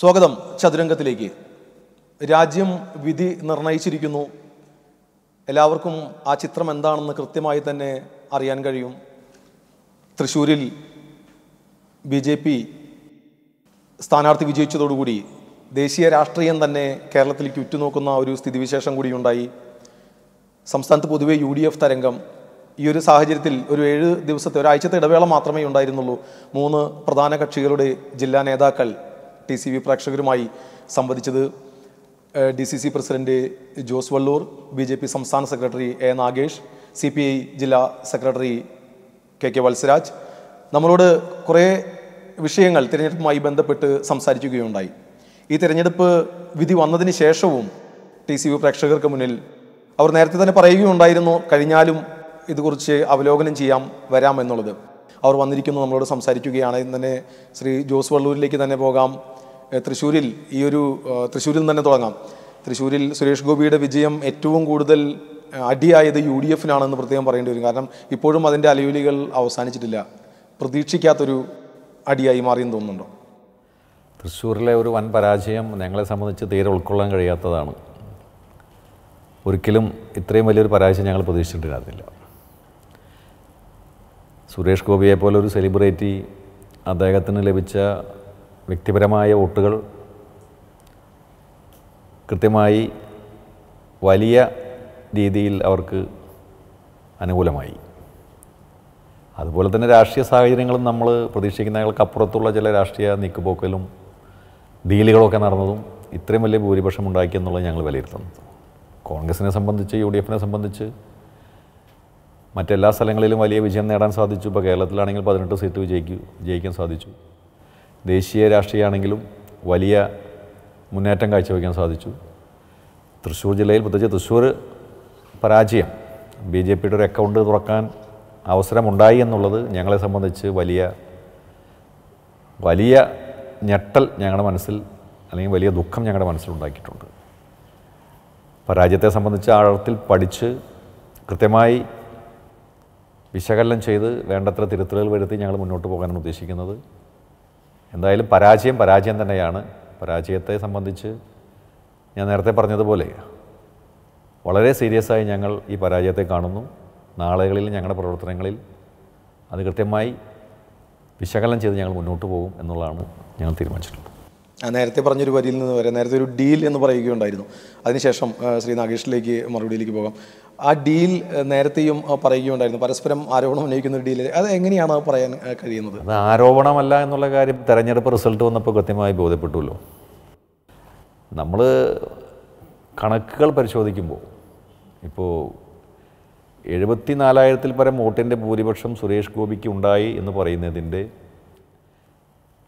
സ്വാഗതം ചതുരംഗത്തിലേക്ക് രാജ്യം വിധി നിർണയിച്ചിരിക്കുന്നു എല്ലാവർക്കും ആ ചിത്രം എന്താണെന്ന് കൃത്യമായി തന്നെ അറിയാൻ കഴിയും തൃശ്ശൂരിൽ ബി ജെ പി സ്ഥാനാർത്ഥി വിജയിച്ചതോടുകൂടി ദേശീയ രാഷ്ട്രീയം തന്നെ കേരളത്തിലേക്ക് ഉറ്റുനോക്കുന്ന ഒരു സ്ഥിതിവിശേഷം കൂടിയുണ്ടായി സംസ്ഥാനത്ത് പൊതുവെ യു ഡി എഫ് തരംഗം ഈ ഒരു സാഹചര്യത്തിൽ ഒരു ഏഴ് ദിവസത്തെ ഒരാഴ്ചത്തെ ഇടവേള മാത്രമേ ഉണ്ടായിരുന്നുള്ളൂ മൂന്ന് പ്രധാന കക്ഷികളുടെ ജില്ലാ നേതാക്കൾ ടി സി വി പ്രേക്ഷകരുമായി സംവദിച്ചത് D C C president Jose Vallur B J P സംസ്ഥാന secretary A Nagesh C P I ജില്ലാ സെക്രട്ടറി കെ കെ വത്സരാജ് നമ്മളോട് കുറേ വിഷയങ്ങൾ തിരഞ്ഞെടുപ്പുമായി ബന്ധപ്പെട്ട് സംസാരിക്കുകയുണ്ടായി ഈ തിരഞ്ഞെടുപ്പ് വിധി വന്നതിന് ശേഷവും ടി സി വി പ്രേക്ഷകർക്ക് മുന്നിൽ അവർ നേരത്തെ തന്നെ പറയുകയുണ്ടായിരുന്നു കഴിഞ്ഞാലും ഇതുകുറിച്ച് അവലോകനം ചെയ്യാം വരാം എന്നുള്ളത് അവർ വന്നിരിക്കുന്നു നമ്മളോട് സംസാരിക്കുകയാണ് തന്നെ ശ്രീ ജോസ് വള്ളൂരിലേക്ക് തന്നെ പോകാം തൃശ്ശൂരിൽ ഈ ഒരു തൃശ്ശൂരിൽ നിന്ന് തന്നെ തുടങ്ങാം തൃശ്ശൂരിൽ സുരേഷ് ഗോപിയുടെ വിജയം ഏറ്റവും കൂടുതൽ അടിയായത് യു ഡി എഫിനാണെന്ന് പ്രത്യേകം പറയേണ്ടി വരും കാരണം ഇപ്പോഴും അതിൻ്റെ അലയുലികൾ അവസാനിച്ചിട്ടില്ല പ്രതീക്ഷിക്കാത്തൊരു അടിയായി മാറിയെന്ന് തോന്നുന്നുണ്ടോ തൃശ്ശൂരിലെ ഒരു വൻ പരാജയം ഞങ്ങളെ സംബന്ധിച്ച് തീരെ ഉൾക്കൊള്ളാൻ കഴിയാത്തതാണ് ഒരിക്കലും ഇത്രയും വലിയൊരു പരാജയം ഞങ്ങൾ പ്രതീക്ഷിച്ചിട്ടില്ല സുരേഷ് ഗോപിയെ പോലെ ഒരു സെലിബ്രിറ്റി അദ്ദേഹത്തിന് ലഭിച്ച വ്യക്തിപരമായ വോട്ടുകൾ കൃത്യമായി വലിയ രീതിയിൽ അവർക്ക് അനുകൂലമായി അതുപോലെ തന്നെ രാഷ്ട്രീയ സാഹചര്യങ്ങളും നമ്മൾ പ്രതീക്ഷിക്കുന്നതിനേക്കാൾക്ക് അപ്പുറത്തുള്ള ചില രാഷ്ട്രീയ നീക്കുപോക്കലും ഡീലുകളൊക്കെ നടന്നതും ഇത്രയും വലിയ ഭൂരിപക്ഷം ഉണ്ടാക്കിയെന്നുള്ളത് ഞങ്ങൾ വിലയിരുത്തുന്നത് കോൺഗ്രസിനെ സംബന്ധിച്ച് യു ഡി എഫിനെ സംബന്ധിച്ച് മറ്റെല്ലാ സ്ഥലങ്ങളിലും വലിയ വിജയം നേടാൻ സാധിച്ചു ഇപ്പോൾ കേരളത്തിലാണെങ്കിൽ പതിനെട്ട് സീറ്റ് വിജയിക്കൂ ജയിക്കാൻ സാധിച്ചു ദേശീയ രാഷ്ട്രീയമാണെങ്കിലും വലിയ മുന്നേറ്റം കാഴ്ചവെക്കാൻ സാധിച്ചു തൃശ്ശൂർ ജില്ലയിൽ പ്രത്യേകിച്ച് തൃശ്ശൂർ പരാജയം ബി ജെ പിയുടെ ഒരു അക്കൗണ്ട് തുറക്കാൻ അവസരമുണ്ടായി എന്നുള്ളത് ഞങ്ങളെ സംബന്ധിച്ച് വലിയ വലിയ ഞെട്ടൽ ഞങ്ങളുടെ മനസ്സിൽ അല്ലെങ്കിൽ വലിയ ദുഃഖം ഞങ്ങളുടെ മനസ്സിലുണ്ടാക്കിയിട്ടുണ്ട് പരാജയത്തെ സംബന്ധിച്ച് ആഴത്തിൽ പഠിച്ച് കൃത്യമായി വിശകലനം ചെയ്ത് വേണ്ടത്ര തിരുത്തലുകൾ വരുത്തി ഞങ്ങൾ മുന്നോട്ട് പോകാനാണ് ഉദ്ദേശിക്കുന്നത് എന്തായാലും പരാജയം പരാജയം തന്നെയാണ് പരാജയത്തെ സംബന്ധിച്ച് ഞാൻ നേരത്തെ പറഞ്ഞതുപോലെ വളരെ സീരിയസ് ആയി ഞങ്ങൾ ഈ പരാജയത്തെ കാണുന്നു നാളുകളിൽ ഞങ്ങളുടെ പ്രവർത്തനങ്ങളിൽ അത് കൃത്യമായി വിശകലനം ചെയ്ത് ഞങ്ങൾ മുന്നോട്ട് പോകും എന്നുള്ളതാണ് ഞങ്ങൾ തീരുമാനിച്ചിട്ടുള്ളത് നേരത്തെ പറഞ്ഞൊരു വരിയിൽ നിന്ന് വരെ നേരത്തെ ഒരു ഡീൽ എന്ന് പറയുകയുണ്ടായിരുന്നു അതിനുശേഷം ശ്രീ നാഗേഷിലേക്ക് മറുപടിയിലേക്ക് പോകാം ആ ഡീൽ നേരത്തെയും പറയുകയുണ്ടായിരുന്നു പരസ്പരം ആരോപണം ഉന്നയിക്കുന്ന ഒരു ഡീൽ അത് എങ്ങനെയാണ് പറയാൻ കഴിയുന്നത് അത് ആരോപണമല്ല എന്നുള്ള കാര്യം തെരഞ്ഞെടുപ്പ് റിസൾട്ട് വന്നപ്പോൾ കൃത്യമായി ബോധ്യപ്പെട്ടുമല്ലോ നമ്മൾ കണക്കുകൾ പരിശോധിക്കുമ്പോൾ ഇപ്പോൾ എഴുപത്തി നാലായിരത്തിൽ പരം വോട്ടിൻ്റെ ഭൂരിപക്ഷം സുരേഷ് ഗോപിക്ക് ഉണ്ടായി എന്ന് പറയുന്നതിൻ്റെ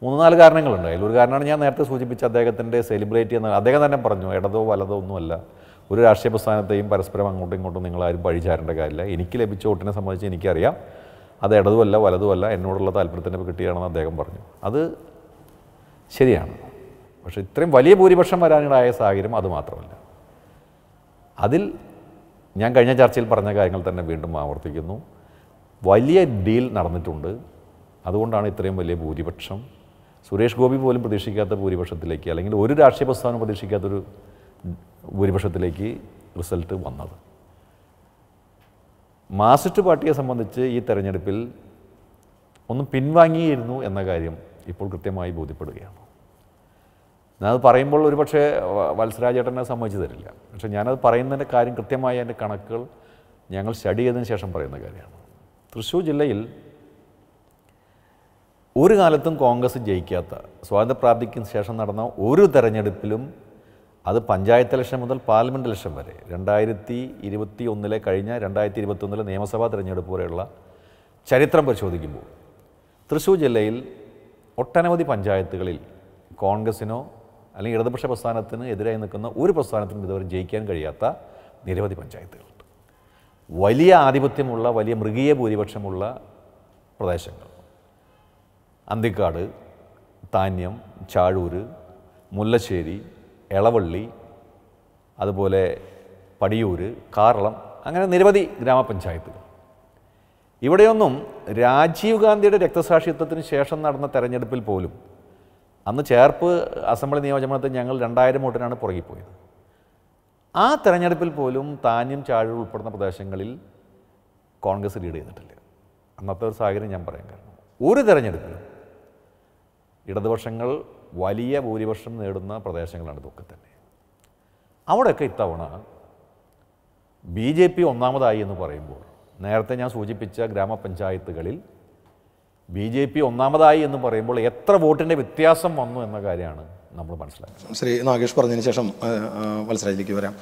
മൂന്ന് നാല് കാരണങ്ങളുണ്ട് അതിലൊരു കാരണമാണ് ഞാൻ നേരത്തെ സൂചിപ്പിച്ച അദ്ദേഹത്തിൻ്റെ സെലിബ്രേറ്റ് ചെയ്യുന്ന അദ്ദേഹം തന്നെ പറഞ്ഞു ഇടതോ വലതോ ഒന്നുമല്ല ഒരു രാഷ്ട്രീയ പ്രസ്ഥാനത്തെയും പരസ്പരം അങ്ങോട്ടും ഇങ്ങോട്ടും നിങ്ങൾ ആരും പഴിചാരേണ്ട കാര്യമില്ല എനിക്ക് ലഭിച്ച വോട്ടിനെ സംബന്ധിച്ച് എനിക്കറിയാം അത് ഇടതുമല്ല വലതുമല്ല എന്നോടുള്ള താല്പര്യത്തിന് കിട്ടിയാണെന്ന് അദ്ദേഹം പറഞ്ഞു അത് ശരിയാണ് പക്ഷേ ഇത്രയും വലിയ ഭൂരിപക്ഷം വരാനിടായ സാഹചര്യം അതുമാത്രമല്ല അതിൽ ഞാൻ കഴിഞ്ഞ ചർച്ചയിൽ പറഞ്ഞ കാര്യങ്ങൾ തന്നെ വീണ്ടും ആവർത്തിക്കുന്നു വലിയ ഡീൽ നടന്നിട്ടുണ്ട് അതുകൊണ്ടാണ് ഇത്രയും വലിയ ഭൂരിപക്ഷം സുരേഷ് ഗോപി പോലും പ്രതീക്ഷിക്കാത്ത ഭൂരിപക്ഷത്തിലേക്ക് അല്ലെങ്കിൽ ഒരു രാഷ്ട്രീയ പ്രസ്ഥാനം പ്രതീക്ഷിക്കാത്തൊരു ഭൂരിപക്ഷത്തിലേക്ക് റിസൾട്ട് വന്നത് മാസിസ്റ്റ് പാർട്ടിയെ സംബന്ധിച്ച് ഈ തെരഞ്ഞെടുപ്പിൽ ഒന്നും പിൻവാങ്ങിയിരുന്നു എന്ന കാര്യം ഇപ്പോൾ കൃത്യമായി ബോധ്യപ്പെടുകയാണ് ഞാനത് പറയുമ്പോൾ ഒരു പക്ഷേ വത്സരാജേട്ടനെ സമ്മതിച്ചു തരില്ല പക്ഷേ ഞാനത് പറയുന്നതിൻ്റെ കാര്യം കൃത്യമായ എൻ്റെ കണക്കുകൾ ഞങ്ങൾ സ്റ്റഡി ചെയ്തതിന് ശേഷം പറയുന്ന കാര്യമാണ് തൃശ്ശൂർ ജില്ലയിൽ ഒരു കാലത്തും കോൺഗ്രസ് ജയിക്കാത്ത പ്രാപ്തിക്ക് ശേഷം നടന്ന ഒരു തെരഞ്ഞെടുപ്പിലും അത് പഞ്ചായത്ത് ഇലക്ഷൻ മുതൽ പാർലമെൻ്റ് ഇലക്ഷൻ വരെ രണ്ടായിരത്തി ഇരുപത്തി ഒന്നിലെ കഴിഞ്ഞ രണ്ടായിരത്തി ഒന്നിലെ നിയമസഭാ തെരഞ്ഞെടുപ്പ് വരെയുള്ള ചരിത്രം പരിശോധിക്കുമ്പോൾ തൃശ്ശൂർ ജില്ലയിൽ ഒട്ടനവധി പഞ്ചായത്തുകളിൽ കോൺഗ്രസിനോ അല്ലെങ്കിൽ ഇടതുപക്ഷ പ്രസ്ഥാനത്തിന് എതിരായി നിൽക്കുന്ന ഒരു പ്രസ്ഥാനത്തിനും ഇതുവരെ ജയിക്കാൻ കഴിയാത്ത നിരവധി പഞ്ചായത്തുകളുണ്ട് വലിയ ആധിപത്യമുള്ള വലിയ മൃഗീയ ഭൂരിപക്ഷമുള്ള പ്രദേശങ്ങൾ അന്തിക്കാട് താന്യം ചാഴൂർ മുല്ലശ്ശേരി എളവള്ളി അതുപോലെ പടിയൂർ കാറളം അങ്ങനെ നിരവധി ഗ്രാമപഞ്ചായത്തുകൾ ഇവിടെയൊന്നും രാജീവ് ഗാന്ധിയുടെ രക്തസാക്ഷിത്വത്തിന് ശേഷം നടന്ന തെരഞ്ഞെടുപ്പിൽ പോലും അന്ന് ചേർപ്പ് അസംബ്ലി നിയോജനത്തിൽ ഞങ്ങൾ രണ്ടായിരം വോട്ടിനാണ് പുറകിപ്പോയത് ആ തെരഞ്ഞെടുപ്പിൽ പോലും താന്യം ചാഴൂർ ഉൾപ്പെടുന്ന പ്രദേശങ്ങളിൽ കോൺഗ്രസ് ലീഡ് ചെയ്തിട്ടില്ല അന്നത്തെ ഒരു സാഹചര്യം ഞാൻ പറയാൻ കാരണം ഒരു തെരഞ്ഞെടുപ്പിലും ഇടതുപക്ഷങ്ങൾ വലിയ ഭൂരിപക്ഷം നേടുന്ന പ്രദേശങ്ങളാണ് ഇതൊക്കെ തന്നെ അവിടെയൊക്കെ ഇത്തവണ ബി ജെ പി ഒന്നാമതായി എന്ന് പറയുമ്പോൾ നേരത്തെ ഞാൻ സൂചിപ്പിച്ച ഗ്രാമപഞ്ചായത്തുകളിൽ ബി ജെ പി ഒന്നാമതായി എന്ന് പറയുമ്പോൾ എത്ര വോട്ടിൻ്റെ വ്യത്യാസം വന്നു എന്ന കാര്യമാണ് നമ്മൾ മനസ്സിലാക്കുന്നത് ശ്രീ നാഗേഷ് പറഞ്ഞതിന് ശേഷം മത്സരത്തിലേക്ക് വരാം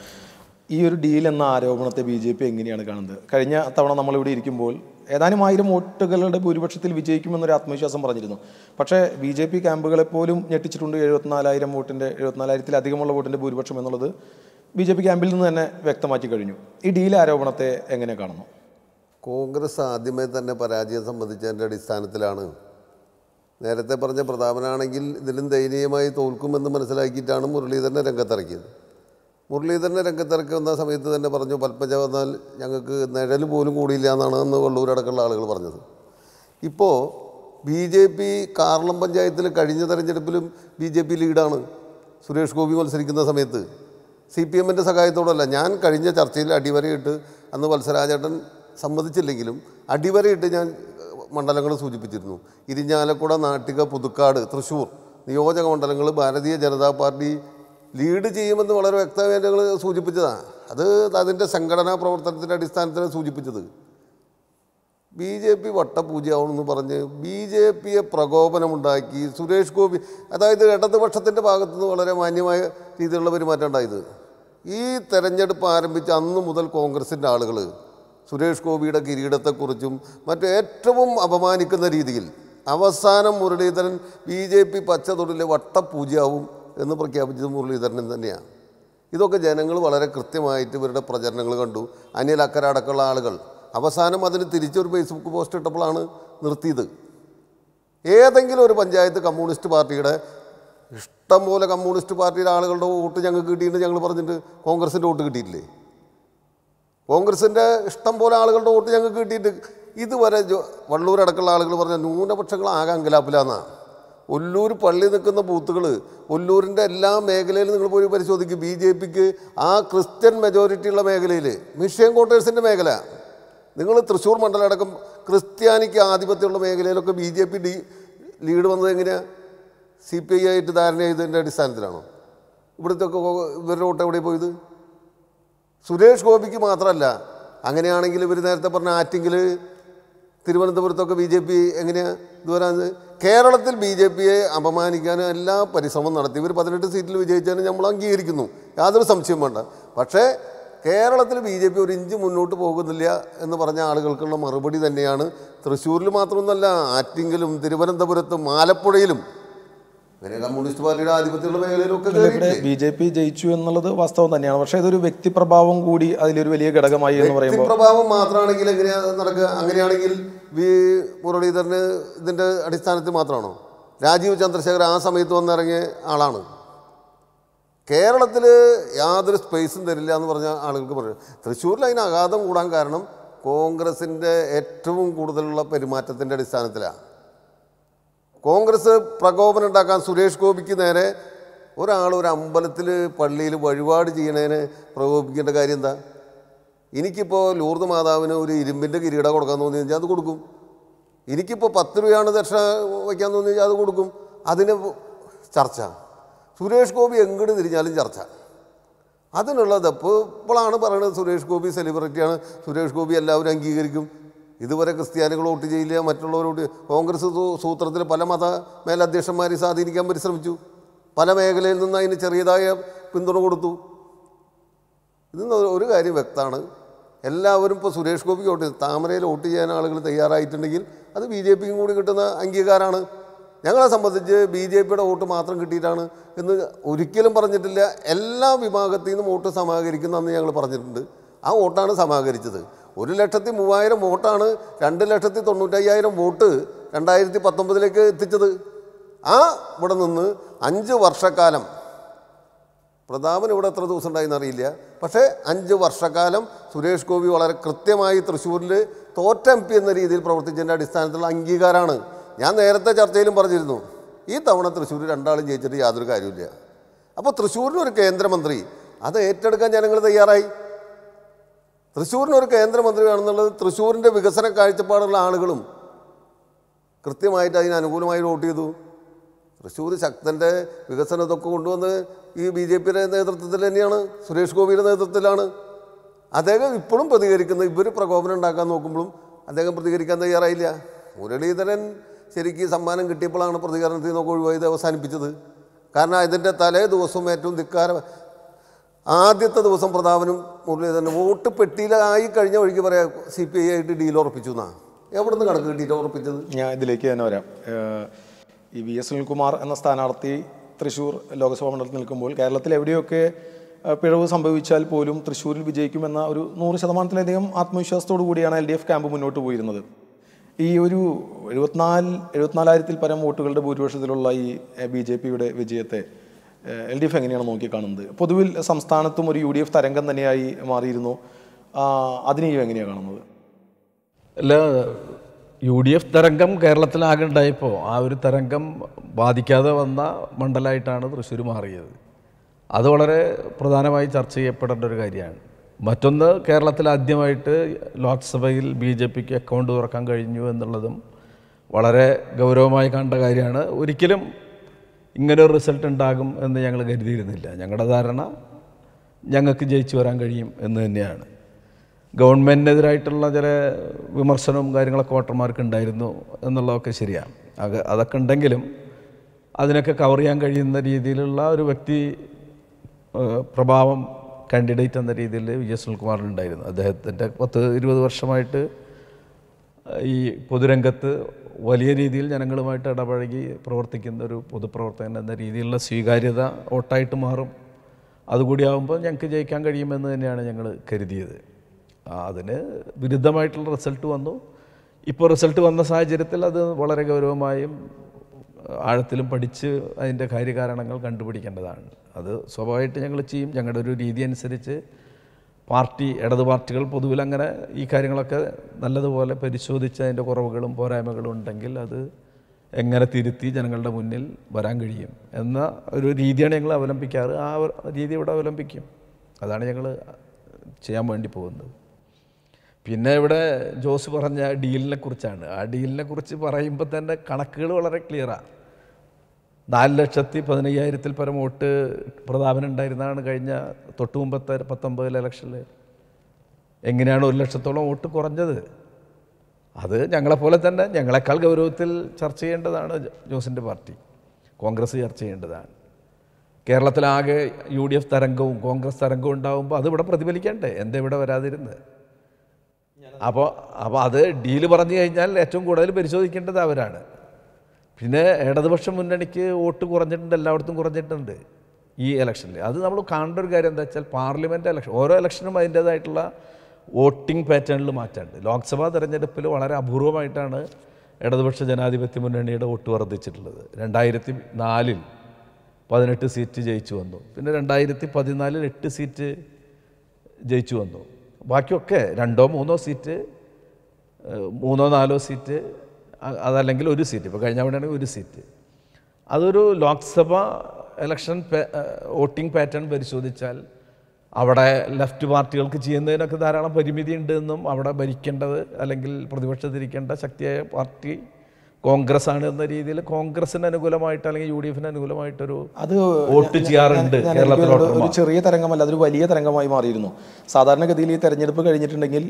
ഈ ഒരു ഡീൽ എന്ന ആരോപണത്തെ ബി ജെ പി എങ്ങനെയാണ് കാണുന്നത് കഴിഞ്ഞ തവണ നമ്മളിവിടെ ഇരിക്കുമ്പോൾ ഏതാനും ആയിരം വോട്ടുകളുടെ ഭൂരിപക്ഷത്തിൽ വിജയിക്കുമെന്നൊരു ആത്മവിശ്വാസം പറഞ്ഞിരുന്നു പക്ഷേ ബി ജെ പി ക്യാമ്പുകളെപ്പോലും ഞെട്ടിച്ചിട്ടുണ്ട് എഴുപത്തിനാലായിരം വോട്ടിൻ്റെ എഴുപത്തിനാലായിരത്തിലധികമുള്ള വോട്ടിൻ്റെ ഭൂരിപക്ഷം എന്നുള്ളത് ബി ജെ പി ക്യാമ്പിൽ നിന്ന് തന്നെ വ്യക്തമാക്കി കഴിഞ്ഞു ഈ ഡീൽ ആരോപണത്തെ എങ്ങനെ കാണുന്നു കോൺഗ്രസ് ആദ്യമേ തന്നെ പരാജയം സംബന്ധിച്ചതിൻ്റെ അടിസ്ഥാനത്തിലാണ് നേരത്തെ പറഞ്ഞ പ്രതാപനാണെങ്കിൽ ഇതിലും ദയനീയമായി തോൽക്കുമെന്ന് മനസ്സിലാക്കിയിട്ടാണ് മുരളീധരനെ രംഗത്തിറക്കിയത് രംഗത്തിറക്കി വന്ന സമയത്ത് തന്നെ പറഞ്ഞു പൽപ്പജ വന്നാൽ ഞങ്ങൾക്ക് നിഴൽ പോലും കൂടിയില്ല എന്നാണ് അന്ന് വള്ളൂരടക്കമുള്ള ആളുകൾ പറഞ്ഞത് ഇപ്പോൾ ബി ജെ പി കാർളം പഞ്ചായത്തിൽ കഴിഞ്ഞ തെരഞ്ഞെടുപ്പിലും ബി ജെ പി ലീഡാണ് സുരേഷ് ഗോപി മത്സരിക്കുന്ന സമയത്ത് സി പി എമ്മിൻ്റെ സഹായത്തോടല്ല ഞാൻ കഴിഞ്ഞ ചർച്ചയിൽ അടിവരയിട്ട് അന്ന് വത്സരാചേട്ടൻ സമ്മതിച്ചില്ലെങ്കിലും അടിവരയിട്ട് ഞാൻ മണ്ഡലങ്ങൾ സൂചിപ്പിച്ചിരുന്നു ഇരിഞ്ഞാലക്കുട നാട്ടിക പുതുക്കാട് തൃശ്ശൂർ നിയോജക മണ്ഡലങ്ങൾ ഭാരതീയ ജനതാ പാർട്ടി ലീഡ് ചെയ്യുമെന്ന് വളരെ വ്യക്തമായി ഞങ്ങൾ സൂചിപ്പിച്ചതാണ് അത് അതിൻ്റെ സംഘടനാ പ്രവർത്തനത്തിൻ്റെ അടിസ്ഥാനത്തിൽ സൂചിപ്പിച്ചത് ബി ജെ പി വട്ടപൂജയാവണമെന്ന് പറഞ്ഞ് ബി ജെ പിയെ പ്രകോപനമുണ്ടാക്കി സുരേഷ് ഗോപി അതായത് ഇടതുപക്ഷത്തിൻ്റെ ഭാഗത്തുനിന്ന് വളരെ മാന്യമായ രീതിയിലുള്ള പെരുമാറ്റം ഉണ്ടായത് ഈ തെരഞ്ഞെടുപ്പ് ആരംഭിച്ച അന്ന് മുതൽ കോൺഗ്രസിൻ്റെ ആളുകൾ സുരേഷ് ഗോപിയുടെ കിരീടത്തെക്കുറിച്ചും മറ്റു ഏറ്റവും അപമാനിക്കുന്ന രീതിയിൽ അവസാനം മുരളീധരൻ ബി ജെ പി പച്ചതൊടിലെ വട്ടപൂജയാവും എന്ന് പ്രഖ്യാപിച്ചത് മുരളീധരൻ തന്നെയാണ് ഇതൊക്കെ ജനങ്ങൾ വളരെ കൃത്യമായിട്ട് ഇവരുടെ പ്രചരണങ്ങൾ കണ്ടു അനിൽ അടക്കമുള്ള ആളുകൾ അവസാനം അതിന് തിരിച്ചൊരു ഫേസ്ബുക്ക് പോസ്റ്റ് ഇട്ടപ്പോഴാണ് നിർത്തിയത് ഏതെങ്കിലും ഒരു പഞ്ചായത്ത് കമ്മ്യൂണിസ്റ്റ് പാർട്ടിയുടെ ഇഷ്ടം പോലെ കമ്മ്യൂണിസ്റ്റ് പാർട്ടിയുടെ ആളുകളുടെ വോട്ട് ഞങ്ങൾക്ക് കിട്ടിയിട്ട് ഞങ്ങൾ പറഞ്ഞിട്ട് കോൺഗ്രസിൻ്റെ വോട്ട് കിട്ടിയിട്ടില്ലേ കോൺഗ്രസിൻ്റെ ഇഷ്ടം പോലെ ആളുകളുടെ വോട്ട് ഞങ്ങൾക്ക് കിട്ടിയിട്ട് ഇതുവരെ വള്ളൂരടക്കമുള്ള ആളുകൾ പറഞ്ഞ ന്യൂനപക്ഷങ്ങൾ ആകെ അങ്കലാപ്പിലാന്നാണ് ഒല്ലൂർ പള്ളി നിൽക്കുന്ന ബൂത്തുകൾ ഒല്ലൂരിൻ്റെ എല്ലാ മേഖലയിലും നിങ്ങൾ പോയി പരിശോധിക്കും ബി ജെ പിക്ക് ആ ക്രിസ്ത്യൻ മെജോറിറ്റിയുള്ള മേഖലയിൽ മിഷൻ കോട്ടേഴ്സിൻ്റെ മേഖല നിങ്ങൾ തൃശ്ശൂർ അടക്കം ക്രിസ്ത്യാനിക്ക് ആധിപത്യമുള്ള മേഖലയിലൊക്കെ ബി ജെ പി ഡി ലീഡ് വന്നത് എങ്ങനെയാണ് സി പി ഐ ആയിട്ട് ധാരണ ചെയ്തതിൻ്റെ അടിസ്ഥാനത്തിലാണോ ഇവിടുത്തെ ഇവരുടെ ഓട്ടം എവിടെ പോയത് സുരേഷ് ഗോപിക്ക് മാത്രമല്ല അങ്ങനെയാണെങ്കിൽ ഇവർ നേരത്തെ പറഞ്ഞ ആറ്റിങ്കിൽ തിരുവനന്തപുരത്തൊക്കെ ബി ജെ പി എങ്ങനെയാണ് ഇത് വരാത് കേരളത്തിൽ ബി ജെ പിയെ അപമാനിക്കാനും എല്ലാ പരിശ്രമം നടത്തി ഇവർ പതിനെട്ട് സീറ്റിൽ വിജയിച്ചാലും നമ്മൾ അംഗീകരിക്കുന്നു യാതൊരു സംശയം വേണ്ട പക്ഷേ കേരളത്തിൽ ബി ജെ പി ഒരു ഇഞ്ച് മുന്നോട്ട് പോകുന്നില്ല എന്ന് പറഞ്ഞ ആളുകൾക്കുള്ള മറുപടി തന്നെയാണ് തൃശ്ശൂരിൽ മാത്രമൊന്നുമല്ല ആറ്റിങ്കിലും തിരുവനന്തപുരത്തും ആലപ്പുഴയിലും മേഖലയിലൊക്കെ ബി ജെ പി ജയിച്ചു എന്നുള്ളത് വാസ്തവം തന്നെയാണ് പക്ഷേ ഇതൊരു വ്യക്തിപ്രഭാവം കൂടി അതിലൊരു വലിയ ഘടകമായി എന്ന് പറയുമ്പോൾ പ്രഭാവം മാത്രമാണെങ്കിൽ എങ്ങനെയാ നടക്കുക അങ്ങനെയാണെങ്കിൽ വി മുരളീധരന് ഇതിൻ്റെ അടിസ്ഥാനത്തിൽ മാത്രമാണോ രാജീവ് ചന്ദ്രശേഖർ ആ സമയത്ത് വന്നിറങ്ങിയ ആളാണ് കേരളത്തിൽ യാതൊരു സ്പേസും തരില്ല എന്ന് പറഞ്ഞ ആളുകൾക്ക് പറയും തൃശ്ശൂരിൽ അതിന് അഗാധം കൂടാൻ കാരണം കോൺഗ്രസിൻ്റെ ഏറ്റവും കൂടുതലുള്ള പെരുമാറ്റത്തിൻ്റെ അടിസ്ഥാനത്തിലാണ് കോൺഗ്രസ് പ്രകോപനം ഉണ്ടാക്കാൻ സുരേഷ് ഗോപിക്ക് നേരെ ഒരാൾ ഒരു അമ്പലത്തിൽ പള്ളിയിൽ വഴിപാട് ചെയ്യണേന് പ്രകോപിക്കേണ്ട കാര്യം എന്താ എനിക്കിപ്പോൾ ലൂർദ് മാതാവിന് ഒരു ഇരുമ്പിൻ്റെ കിരീടം കൊടുക്കാൻ തോന്നി കഴിഞ്ഞാൽ അത് കൊടുക്കും എനിക്കിപ്പോൾ പത്ത് രൂപയാണ് ദക്ഷ വയ്ക്കാൻ തോന്നി കഴിഞ്ഞാൽ അത് കൊടുക്കും അതിന് ചർച്ച സുരേഷ് ഗോപി എങ്ങോട്ട് തിരിഞ്ഞാലും ചർച്ച അതിനുള്ളതപ്പോൾ ഇപ്പോഴാണ് പറയുന്നത് സുരേഷ് ഗോപി സെലിബ്രിറ്റിയാണ് സുരേഷ് ഗോപി എല്ലാവരും അംഗീകരിക്കും ഇതുവരെ ക്രിസ്ത്യാനികൾ വോട്ട് ചെയ്യില്ല മറ്റുള്ളവർ വോട്ട് കോൺഗ്രസ് സൂത്രത്തിൽ പല മത മേലധ്യക്ഷന്മാരെ സ്വാധീനിക്കാൻ പരിശ്രമിച്ചു പല മേഖലയിൽ നിന്ന് അതിന് ചെറിയതായ പിന്തുണ കൊടുത്തു ഇതിന്ന് ഒരു കാര്യം വ്യക്തമാണ് എല്ലാവരും ഇപ്പോൾ സുരേഷ് ഗോപിക്ക് വോട്ട് താമരയിൽ വോട്ട് ചെയ്യാൻ ആളുകൾ തയ്യാറായിട്ടുണ്ടെങ്കിൽ അത് ബി ജെ പിക്കും കൂടി കിട്ടുന്ന അംഗീകാരമാണ് ഞങ്ങളെ സംബന്ധിച്ച് ബി ജെ പിയുടെ വോട്ട് മാത്രം കിട്ടിയിട്ടാണ് എന്ന് ഒരിക്കലും പറഞ്ഞിട്ടില്ല എല്ലാ വിഭാഗത്തിൽ നിന്നും വോട്ട് സമാഹരിക്കുന്നതെന്ന് ഞങ്ങൾ പറഞ്ഞിട്ടുണ്ട് ആ വോട്ടാണ് സമാഹരിച്ചത് ഒരു ലക്ഷത്തി മൂവായിരം വോട്ടാണ് രണ്ട് ലക്ഷത്തി തൊണ്ണൂറ്റയ്യായിരം വോട്ട് രണ്ടായിരത്തി പത്തൊമ്പതിലേക്ക് എത്തിച്ചത് ആ ഇവിടെ നിന്ന് അഞ്ച് വർഷക്കാലം പ്രതാപന് ഇവിടെ എത്ര ദിവസം ഉണ്ടായെന്ന് അറിയില്ല പക്ഷേ അഞ്ച് വർഷക്കാലം സുരേഷ് ഗോപി വളരെ കൃത്യമായി തൃശ്ശൂരിൽ തോറ്റ എം പി എന്ന രീതിയിൽ പ്രവർത്തിച്ചതിൻ്റെ അടിസ്ഥാനത്തിലുള്ള അംഗീകാരമാണ് ഞാൻ നേരത്തെ ചർച്ചയിലും പറഞ്ഞിരുന്നു ഈ തവണ തൃശ്ശൂർ രണ്ടാളും ജയിച്ചിട്ട് യാതൊരു കാര്യമില്ല അപ്പോൾ തൃശ്ശൂരിനൊരു കേന്ദ്രമന്ത്രി അത് ഏറ്റെടുക്കാൻ ജനങ്ങൾ തയ്യാറായി തൃശ്ശൂരിനൊരു ഒരു കേന്ദ്രമന്ത്രിയാണെന്നുള്ളത് തൃശ്ശൂരിൻ്റെ വികസന കാഴ്ചപ്പാടുള്ള ആളുകളും കൃത്യമായിട്ട് അതിന് അനുകൂലമായി വോട്ട് ചെയ്തു തൃശ്ശൂർ ശക്തൻ്റെ വികസനത്തൊക്കെ കൊണ്ടുവന്ന് ഈ ബി ജെ പിയുടെ നേതൃത്വത്തിൽ തന്നെയാണ് സുരേഷ് ഗോപിയുടെ നേതൃത്വത്തിലാണ് അദ്ദേഹം ഇപ്പോഴും പ്രതികരിക്കുന്നത് ഇവർ പ്രകോപനം ഉണ്ടാക്കാൻ നോക്കുമ്പോഴും അദ്ദേഹം പ്രതികരിക്കാൻ തയ്യാറായില്ല മുരളീധരൻ ശരിക്കും സമ്മാനം കിട്ടിയപ്പോഴാണ് പ്രതികരണത്തിൽ നിന്നൊക്കെ ഒഴിവായത് അവസാനിപ്പിച്ചത് കാരണം ഇതിൻ്റെ തലേ ദിവസം ഏറ്റവും ധിക്കാര ആദ്യത്തെ ദിവസം പ്രതാപനും മുരളീധരനും വോട്ട് പെട്ടിയിലായി കഴിഞ്ഞ വഴിക്ക് പറയാം സി പി ഐ ആയിട്ട് ഡീൽ ഉറപ്പിച്ചു എന്നാ എവിടുന്ന് കണക്ക് കിട്ടിയിട്ട് ഉറപ്പിച്ചത് ഞാൻ ഇതിലേക്ക് തന്നെ വരാം ഈ വി എസ് സുനിൽകുമാർ എന്ന സ്ഥാനാർത്ഥി തൃശ്ശൂർ ലോക്സഭാ മണ്ഡലത്തിൽ നിൽക്കുമ്പോൾ കേരളത്തിൽ എവിടെയൊക്കെ പിഴവ് സംഭവിച്ചാൽ പോലും തൃശ്ശൂരിൽ വിജയിക്കുമെന്ന ഒരു നൂറ് ശതമാനത്തിലധികം ആത്മവിശ്വാസത്തോടു കൂടിയാണ് എൽ ഡി എഫ് ക്യാമ്പ് മുന്നോട്ട് പോയിരുന്നത് ഈ ഒരു എഴുപത്തിനാല് എഴുപത്തിനാലായിരത്തിൽ പരം വോട്ടുകളുടെ ഭൂരിപക്ഷത്തിലുള്ള ഈ ബി ജെ പിയുടെ വിജയത്തെ എൽ ഡി എഫ് എങ്ങനെയാണ് നോക്കിക്കാണുന്നത് പൊതുവിൽ സംസ്ഥാനത്തും ഒരു യു ഡി എഫ് തരംഗം തന്നെയായി മാറിയിരുന്നു അതിനെയും എങ്ങനെയാണ് കാണുന്നത് അല്ല യു ഡി എഫ് തരംഗം കേരളത്തിലാകെ ഉണ്ടായപ്പോൾ ആ ഒരു തരംഗം ബാധിക്കാതെ വന്ന മണ്ഡലമായിട്ടാണ് തൃശ്ശൂർ മാറിയത് അത് വളരെ പ്രധാനമായി ചർച്ച ചെയ്യപ്പെടേണ്ട ഒരു കാര്യമാണ് മറ്റൊന്ന് കേരളത്തിൽ ആദ്യമായിട്ട് ലോക്സഭയിൽ ബി ജെ പിക്ക് അക്കൗണ്ട് തുറക്കാൻ കഴിഞ്ഞു എന്നുള്ളതും വളരെ ഗൗരവമായി കണ്ട കാര്യമാണ് ഒരിക്കലും ഇങ്ങനെ ഒരു റിസൾട്ട് ഉണ്ടാകും എന്ന് ഞങ്ങൾ കരുതിയിരുന്നില്ല ഞങ്ങളുടെ ധാരണ ഞങ്ങൾക്ക് ജയിച്ചു വരാൻ കഴിയും എന്ന് തന്നെയാണ് ഗവൺമെൻറ്റിനെതിരായിട്ടുള്ള ചില വിമർശനവും കാര്യങ്ങളൊക്കെ വോട്ടർമാർക്ക് ഉണ്ടായിരുന്നു എന്നുള്ളതൊക്കെ ശരിയാണ് അത് അതൊക്കെ ഉണ്ടെങ്കിലും അതിനൊക്കെ കവർ ചെയ്യാൻ കഴിയുന്ന രീതിയിലുള്ള ഒരു വ്യക്തി പ്രഭാവം കാൻഡിഡേറ്റ് എന്ന രീതിയിൽ വി എസ് സുനിൽകുമാറിനുണ്ടായിരുന്നു അദ്ദേഹത്തിൻ്റെ പത്ത് ഇരുപത് വർഷമായിട്ട് ഈ പൊതുരംഗത്ത് വലിയ രീതിയിൽ ജനങ്ങളുമായിട്ട് ഇടപഴകി പ്രവർത്തിക്കുന്ന ഒരു പൊതുപ്രവർത്തകൻ എന്ന രീതിയിലുള്ള സ്വീകാര്യത വോട്ടായിട്ട് മാറും അതുകൂടിയാകുമ്പോൾ ഞങ്ങൾക്ക് ജയിക്കാൻ കഴിയുമെന്ന് തന്നെയാണ് ഞങ്ങൾ കരുതിയത് അതിന് വിരുദ്ധമായിട്ടുള്ള റിസൾട്ട് വന്നു ഇപ്പോൾ റിസൾട്ട് വന്ന സാഹചര്യത്തിൽ അത് വളരെ ഗൗരവമായും ആഴത്തിലും പഠിച്ച് അതിൻ്റെ കാര്യകാരണങ്ങൾ കണ്ടുപിടിക്കേണ്ടതാണ് അത് സ്വാഭാവികമായിട്ട് ഞങ്ങൾ ചെയ്യും ഞങ്ങളുടെ ഒരു രീതി അനുസരിച്ച് പാർട്ടി ഇടതു പാർട്ടികൾ പൊതുവിൽ അങ്ങനെ ഈ കാര്യങ്ങളൊക്കെ നല്ലതുപോലെ പരിശോധിച്ച് അതിൻ്റെ കുറവുകളും പോരായ്മകളും ഉണ്ടെങ്കിൽ അത് എങ്ങനെ തിരുത്തി ജനങ്ങളുടെ മുന്നിൽ വരാൻ കഴിയും എന്ന ഒരു രീതിയാണ് ഞങ്ങൾ അവലംബിക്കാറ് ആ രീതി ഇവിടെ അവലംബിക്കും അതാണ് ഞങ്ങൾ ചെയ്യാൻ വേണ്ടി പോകുന്നത് പിന്നെ ഇവിടെ ജോസ് പറഞ്ഞ ഡീലിനെ കുറിച്ചാണ് ആ ഡീലിനെ കുറിച്ച് പറയുമ്പോൾ തന്നെ കണക്കുകൾ വളരെ ക്ലിയറാണ് നാല് ലക്ഷത്തി പതിനയ്യായിരത്തിൽ പരം വോട്ട് ഉണ്ടായിരുന്നതാണ് കഴിഞ്ഞ തൊട്ട് മുമ്പത്തെ പത്തൊമ്പതിലെ ഇലക്ഷനിൽ എങ്ങനെയാണ് ഒരു ലക്ഷത്തോളം വോട്ട് കുറഞ്ഞത് അത് ഞങ്ങളെപ്പോലെ തന്നെ ഞങ്ങളെക്കാൾ ഗൗരവത്തിൽ ചർച്ച ചെയ്യേണ്ടതാണ് ജോസിൻ്റെ പാർട്ടി കോൺഗ്രസ് ചർച്ച ചെയ്യേണ്ടതാണ് കേരളത്തിലാകെ യു ഡി എഫ് തരംഗവും കോൺഗ്രസ് തരംഗവും ഉണ്ടാകുമ്പോൾ അതിവിടെ പ്രതിഫലിക്കണ്ടേ എന്താ ഇവിടെ വരാതിരുന്നത് അപ്പോൾ അപ്പോൾ അത് ഡീല് പറഞ്ഞു കഴിഞ്ഞാൽ ഏറ്റവും കൂടുതൽ പരിശോധിക്കേണ്ടത് അവരാണ് പിന്നെ ഇടതുപക്ഷ മുന്നണിക്ക് വോട്ട് കുറഞ്ഞിട്ടുണ്ട് എല്ലായിടത്തും കുറഞ്ഞിട്ടുണ്ട് ഈ ഇലക്ഷനിൽ അത് നമ്മൾ കാണേണ്ട ഒരു കാര്യം എന്താ വെച്ചാൽ പാർലമെൻറ്റ് ഇലക്ഷൻ ഓരോ ഇലക്ഷനും അതിൻ്റേതായിട്ടുള്ള വോട്ടിംഗ് പാറ്റേണിൽ മാറ്റമുണ്ട് ലോക്സഭാ തെരഞ്ഞെടുപ്പിൽ വളരെ അപൂർവമായിട്ടാണ് ഇടതുപക്ഷ ജനാധിപത്യ മുന്നണിയുടെ വോട്ട് വർദ്ധിച്ചിട്ടുള്ളത് രണ്ടായിരത്തി നാലിൽ പതിനെട്ട് സീറ്റ് ജയിച്ചു വന്നു പിന്നെ രണ്ടായിരത്തി പതിനാലിൽ എട്ട് സീറ്റ് ജയിച്ചു വന്നു ബാക്കിയൊക്കെ രണ്ടോ മൂന്നോ സീറ്റ് മൂന്നോ നാലോ സീറ്റ് അതല്ലെങ്കിൽ ഒരു സീറ്റ് ഇപ്പോൾ കഴിഞ്ഞ തവണയാണെങ്കിൽ ഒരു സീറ്റ് അതൊരു ലോക്സഭ ഇലക്ഷൻ വോട്ടിംഗ് പാറ്റേൺ പരിശോധിച്ചാൽ അവിടെ ലെഫ്റ്റ് പാർട്ടികൾക്ക് ചെയ്യുന്നതിനൊക്കെ ധാരാളം പരിമിതി ഉണ്ടെന്നും അവിടെ ഭരിക്കേണ്ടത് അല്ലെങ്കിൽ പ്രതിപക്ഷത്തിരിക്കേണ്ട ശക്തിയായ പാർട്ടി കോൺഗ്രസ് ആണ് എന്ന രീതിയിൽ കോൺഗ്രസിന് അനുകൂലമായിട്ട് അല്ലെങ്കിൽ യു ഡി എഫിന് അനുകൂലമായിട്ടൊരു അത് വോട്ട് ചെയ്യാറുണ്ട് ഒരു ചെറിയ തരംഗമല്ല അതൊരു വലിയ തരംഗമായി മാറിയിരുന്നു സാധാരണഗതിയിൽ ഈ തെരഞ്ഞെടുപ്പ് കഴിഞ്ഞിട്ടുണ്ടെങ്കിൽ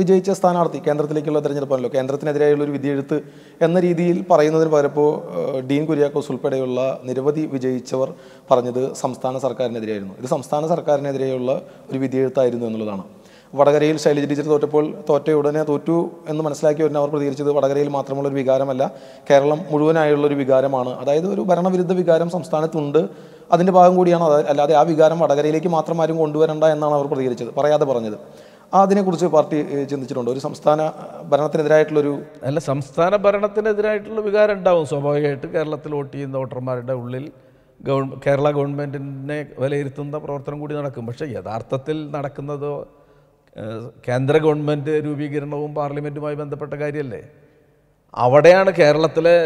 വിജയിച്ച സ്ഥാനാർത്ഥി കേന്ദ്രത്തിലേക്കുള്ള തെരഞ്ഞെടുപ്പാണല്ലോ കേന്ദ്രത്തിനെതിരായുള്ള ഒരു വിധിയെഴുത്ത് എന്ന രീതിയിൽ പറയുന്നതിന് പകരപ്പോൾ ഡീൻ കുര്യാക്കോസ് ഉൾപ്പെടെയുള്ള നിരവധി വിജയിച്ചവർ പറഞ്ഞത് സംസ്ഥാന സർക്കാരിനെതിരെയായിരുന്നു ഇത് സംസ്ഥാന സർക്കാരിനെതിരെയുള്ള ഒരു വിധിയെഴുത്തായിരുന്നു എന്നുള്ളതാണ് വടകരയിൽ ശൈലജ ടീച്ചർ തോറ്റപ്പോൾ തോറ്റ ഉടനെ തോറ്റു എന്ന് മനസ്സിലാക്കി ഉടനെ അവർ പ്രതികരിച്ചത് വടകരയിൽ മാത്രമുള്ള ഒരു വികാരമല്ല കേരളം മുഴുവനായുള്ള ഒരു വികാരമാണ് അതായത് ഒരു ഭരണവിരുദ്ധ വികാരം സംസ്ഥാനത്തുണ്ട് അതിൻ്റെ ഭാഗം കൂടിയാണ് അല്ലാതെ ആ വികാരം വടകരയിലേക്ക് മാത്രം ആരും കൊണ്ടുവരണ്ട എന്നാണ് അവർ പ്രതികരിച്ചത് പറയാതെ പറഞ്ഞത് അതിനെക്കുറിച്ച് പാർട്ടി ചിന്തിച്ചിട്ടുണ്ട് ഒരു സംസ്ഥാന ഭരണത്തിനെതിരായിട്ടുള്ളൊരു അല്ല സംസ്ഥാന ഭരണത്തിനെതിരായിട്ടുള്ള വികാരം ഉണ്ടാവും സ്വാഭാവികമായിട്ട് കേരളത്തിൽ വോട്ട് ചെയ്യുന്ന വോട്ടർമാരുടെ ഉള്ളിൽ ഗവൺ കേരള ഗവൺമെൻറ്റിനെ വിലയിരുത്തുന്ന പ്രവർത്തനം കൂടി നടക്കും പക്ഷേ യഥാർത്ഥത്തിൽ നടക്കുന്നതോ കേന്ദ്ര ഗവൺമെൻറ് രൂപീകരണവും പാർലമെൻറ്റുമായി ബന്ധപ്പെട്ട കാര്യമല്ലേ അവിടെയാണ് കേരളത്തിലെ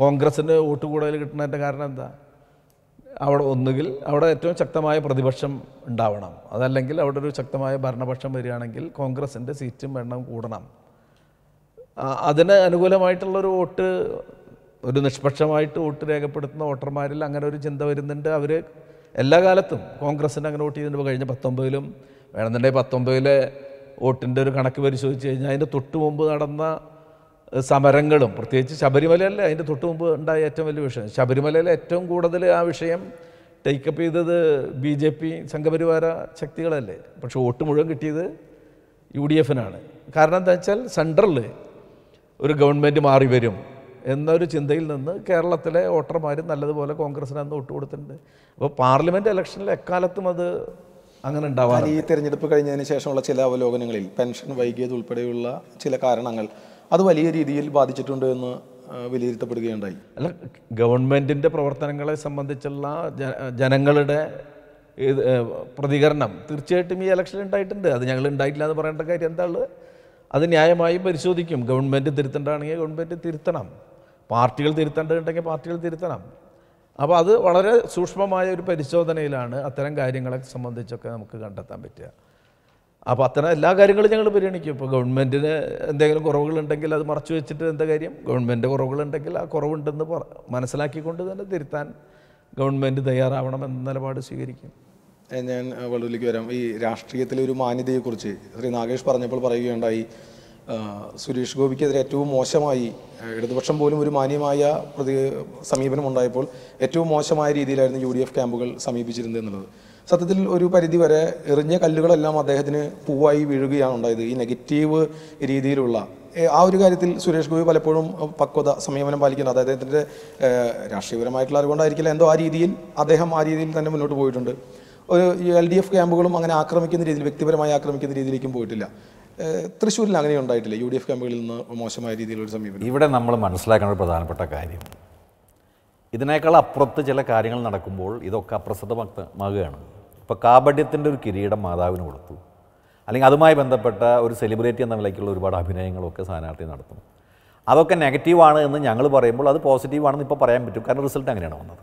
കോൺഗ്രസ്സിന് വോട്ട് കൂടുതൽ കിട്ടുന്നതിൻ്റെ കാരണം എന്താ അവിടെ ഒന്നുകിൽ അവിടെ ഏറ്റവും ശക്തമായ പ്രതിപക്ഷം ഉണ്ടാവണം അതല്ലെങ്കിൽ അവിടെ ഒരു ശക്തമായ ഭരണപക്ഷം വരികയാണെങ്കിൽ കോൺഗ്രസിൻ്റെ സീറ്റും എണ്ണം കൂടണം അതിന് അനുകൂലമായിട്ടുള്ളൊരു വോട്ട് ഒരു നിഷ്പക്ഷമായിട്ട് വോട്ട് രേഖപ്പെടുത്തുന്ന വോട്ടർമാരിൽ അങ്ങനെ ഒരു ചിന്ത വരുന്നുണ്ട് അവർ എല്ലാ കാലത്തും കോൺഗ്രസ്സിന് അങ്ങനെ വോട്ട് ചെയ്തിട്ടുണ്ട് കഴിഞ്ഞ പത്തൊമ്പതിലും വേണമെന്നുണ്ടെങ്കിൽ പത്തൊമ്പതിലെ വോട്ടിൻ്റെ ഒരു കണക്ക് പരിശോധിച്ച് കഴിഞ്ഞാൽ അതിൻ്റെ തൊട്ട് മുമ്പ് നടന്ന സമരങ്ങളും പ്രത്യേകിച്ച് ശബരിമലയല്ല അതിൻ്റെ തൊട്ട് മുമ്പ് ഉണ്ടായ ഏറ്റവും വലിയ വിഷയം ശബരിമലയിലെ ഏറ്റവും കൂടുതൽ ആ വിഷയം ടേക്കപ്പ് ചെയ്തത് ബി ജെ പി സംഘപരിവാര ശക്തികളല്ലേ പക്ഷെ വോട്ട് മുഴുവൻ കിട്ടിയത് യു ഡി എഫിനാണ് കാരണം എന്താ വെച്ചാൽ സെൻട്രൽ ഒരു ഗവൺമെൻറ് മാറി വരും എന്നൊരു ചിന്തയിൽ നിന്ന് കേരളത്തിലെ വോട്ടർമാർ നല്ലതുപോലെ കോൺഗ്രസിനന്ന് വോട്ട് കൊടുത്തിട്ടുണ്ട് അപ്പോൾ പാർലമെൻറ്റ് ഇലക്ഷനിൽ എക്കാലത്തും അത് അങ്ങനെ ഉണ്ടാവാറ് ഈ തിരഞ്ഞെടുപ്പ് കഴിഞ്ഞതിന് ശേഷമുള്ള ചില അവലോകനങ്ങളിൽ പെൻഷൻ വൈകിയത് ഉൾപ്പെടെയുള്ള ചില കാരണങ്ങൾ അത് വലിയ രീതിയിൽ ബാധിച്ചിട്ടുണ്ട് എന്ന് വിലയിരുത്തപ്പെടുകയുണ്ടായി അല്ല ഗവൺമെൻറ്റിൻ്റെ പ്രവർത്തനങ്ങളെ സംബന്ധിച്ചുള്ള ജനങ്ങളുടെ പ്രതികരണം തീർച്ചയായിട്ടും ഈ ഇലക്ഷൻ ഉണ്ടായിട്ടുണ്ട് അത് ഞങ്ങൾ ഉണ്ടായിട്ടില്ല എന്ന് പറയേണ്ട കാര്യം എന്താ ഉള്ളത് അത് ന്യായമായും പരിശോധിക്കും ഗവൺമെൻറ് തിരുത്തേണ്ടതാണെങ്കിൽ ഗവൺമെൻറ് തിരുത്തണം പാർട്ടികൾ തിരുത്തേണ്ടതുണ്ടെങ്കിൽ പാർട്ടികൾ തിരുത്തണം അപ്പോൾ അത് വളരെ സൂക്ഷ്മമായ ഒരു പരിശോധനയിലാണ് അത്തരം കാര്യങ്ങളെ സംബന്ധിച്ചൊക്കെ നമുക്ക് കണ്ടെത്താൻ പറ്റുക അപ്പോൾ അത്തരം എല്ലാ കാര്യങ്ങളും ഞങ്ങൾ പരിഗണിക്കും ഇപ്പോൾ ഗവൺമെൻറ്റിന് എന്തെങ്കിലും കുറവുകളുണ്ടെങ്കിൽ അത് മറച്ചു വെച്ചിട്ട് എന്താ കാര്യം ഗവൺമെൻറ് കുറവുകളുണ്ടെങ്കിൽ ആ കുറവുണ്ടെന്ന് മനസ്സിലാക്കിക്കൊണ്ട് തന്നെ തിരുത്താൻ ഗവൺമെൻറ് തയ്യാറാവണം എന്ന നിലപാട് സ്വീകരിക്കും ഞാൻ വള്ളുവിലേക്ക് വരാം ഈ രാഷ്ട്രീയത്തിലെ ഒരു മാന്യതയെക്കുറിച്ച് ശ്രീ നാഗേഷ് പറഞ്ഞപ്പോൾ പറയുകയുണ്ടായി സുരേഷ് ഗോപിക്കെതിരെ ഏറ്റവും മോശമായി ഇടതുപക്ഷം പോലും ഒരു മാന്യമായ പ്രതി സമീപനം ഉണ്ടായപ്പോൾ ഏറ്റവും മോശമായ രീതിയിലായിരുന്നു യു ഡി എഫ് ക്യാമ്പുകൾ സമീപിച്ചിരുന്നത് എന്നുള്ളത് സത്യത്തിൽ ഒരു പരിധിവരെ എറിഞ്ഞ കല്ലുകളെല്ലാം അദ്ദേഹത്തിന് പൂവായി വീഴുകയാണ് ഉണ്ടായത് ഈ നെഗറ്റീവ് രീതിയിലുള്ള ആ ഒരു കാര്യത്തിൽ സുരേഷ് ഗോപി പലപ്പോഴും പക്വത സംയമനം പാലിക്കുന്നത് അതായത് അദ്ദേഹത്തിൻ്റെ രാഷ്ട്രീയപരമായിട്ടുള്ള അറിവുകൊണ്ടായിരിക്കില്ല എന്തോ ആ രീതിയിൽ അദ്ദേഹം ആ രീതിയിൽ തന്നെ മുന്നോട്ട് പോയിട്ടുണ്ട് ഒരു എൽ ഡി എഫ് ക്യാമ്പുകളും അങ്ങനെ ആക്രമിക്കുന്ന രീതിയിൽ വ്യക്തിപരമായി ആക്രമിക്കുന്ന രീതിയിലേക്കും പോയിട്ടില്ല തൃശ്ശൂരിൽ അങ്ങനെ ഉണ്ടായിട്ടില്ല യു ഡി എഫ് കമ്പികളിൽ നിന്ന് മോശമായ രീതിയിലൊരു സമീപനം ഇവിടെ നമ്മൾ മനസ്സിലാക്കേണ്ട ഒരു പ്രധാനപ്പെട്ട കാര്യം ഇതിനേക്കാൾ അപ്പുറത്ത് ചില കാര്യങ്ങൾ നടക്കുമ്പോൾ ഇതൊക്കെ അപ്രസിദ്ധമാകുകയാണ് ഇപ്പോൾ കാബഡ്യത്തിൻ്റെ ഒരു കിരീടം മാതാവിന് കൊടുത്തു അല്ലെങ്കിൽ അതുമായി ബന്ധപ്പെട്ട ഒരു സെലിബ്രിറ്റി എന്ന നിലയ്ക്കുള്ള ഒരുപാട് അഭിനയങ്ങളൊക്കെ സ്ഥാനാർത്ഥി നടത്തും അതൊക്കെ നെഗറ്റീവാണ് എന്ന് ഞങ്ങൾ പറയുമ്പോൾ അത് പോസിറ്റീവാണെന്ന് ഇപ്പോൾ പറയാൻ പറ്റും കാരണം റിസൾട്ട് അങ്ങനെയാണ് വന്നത്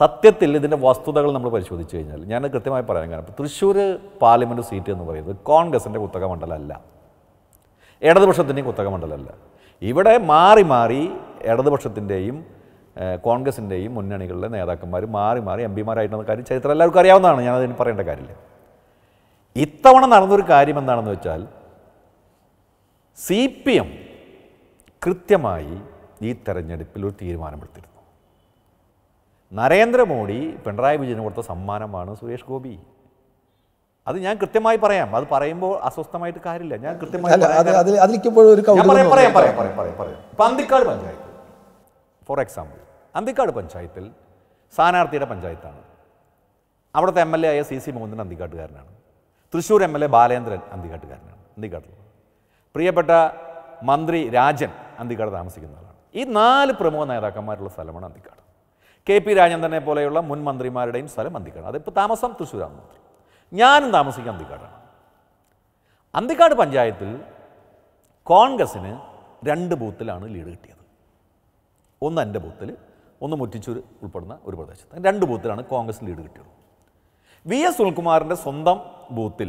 സത്യത്തിൽ ഇതിൻ്റെ വസ്തുതകൾ നമ്മൾ പരിശോധിച്ച് കഴിഞ്ഞാൽ ഞാൻ കൃത്യമായി പറയാൻ കാരണം തൃശ്ശൂർ പാർലമെൻറ്റ് സീറ്റ് എന്ന് പറയുന്നത് കോൺഗ്രസിൻ്റെ കുത്തക മണ്ഡലമല്ല ഇടതുപക്ഷത്തിൻ്റെയും കുത്തക മണ്ഡലമല്ല ഇവിടെ മാറി മാറി ഇടതുപക്ഷത്തിൻ്റെയും കോൺഗ്രസിൻ്റെയും മുന്നണികളിലെ നേതാക്കന്മാർ മാറി മാറി എം പിമാരായിട്ടുള്ള കാര്യം ചരിത്രം എല്ലാവർക്കും അറിയാവുന്നതാണ് ഞാൻ പറയേണ്ട കാര്യമില്ല ഇത്തവണ നടന്നൊരു കാര്യം എന്താണെന്ന് വെച്ചാൽ സി പി എം കൃത്യമായി ഈ തെരഞ്ഞെടുപ്പിൽ ഒരു തീരുമാനമെടുത്തിരുന്നു നരേന്ദ്രമോദി പിണറായി വിജയന് കൊടുത്ത സമ്മാനമാണ് സുരേഷ് ഗോപി അത് ഞാൻ കൃത്യമായി പറയാം അത് പറയുമ്പോൾ അസ്വസ്ഥമായിട്ട് കാര്യമില്ല ഞാൻ കൃത്യമായി പറയാം അന്തിക്കാട് പഞ്ചായത്ത് ഫോർ എക്സാമ്പിൾ അന്തിക്കാട് പഞ്ചായത്തിൽ സ്ഥാനാർത്ഥിയുടെ പഞ്ചായത്താണ് അവിടുത്തെ എം എൽ എ ആയ സി സി മോഹൻ അന്തിക്കാട്ടുകാരനാണ് Thrissur M L A Balendran അന്തിക്കാട്ടുകാരനാണ് അന്തിക്കാട്ടിൽ പ്രിയപ്പെട്ട മന്ത്രി രാജൻ അന്തിക്കാട് താമസിക്കുന്ന ആളാണ് ഈ നാല് പ്രമുഖ നേതാക്കന്മാരുള്ള സ്ഥലമാണ് അന്തിക്കാട് കെ പി രാജേന്ദ്രനെ പോലെയുള്ള മുൻ മന്ത്രിമാരുടെയും സ്ഥലം അന്തിക്കാട് അതിപ്പോൾ താമസം തൃശ്ശൂരാണ് മന്ത്രി ഞാനും താമസിക്കുക അന്തിക്കാടാണ് അന്തിക്കാട് പഞ്ചായത്തിൽ കോൺഗ്രസ്സിന് രണ്ട് ബൂത്തിലാണ് ലീഡ് കിട്ടിയത് ഒന്ന് എൻ്റെ ബൂത്തിൽ ഒന്ന് മുറ്റിച്ചൂർ ഉൾപ്പെടുന്ന ഒരു പ്രദേശത്ത് രണ്ട് ബൂത്തിലാണ് കോൺഗ്രസ് ലീഡ് കിട്ടിയത് വി എസ് സുനിൽകുമാറിൻ്റെ സ്വന്തം ബൂത്തിൽ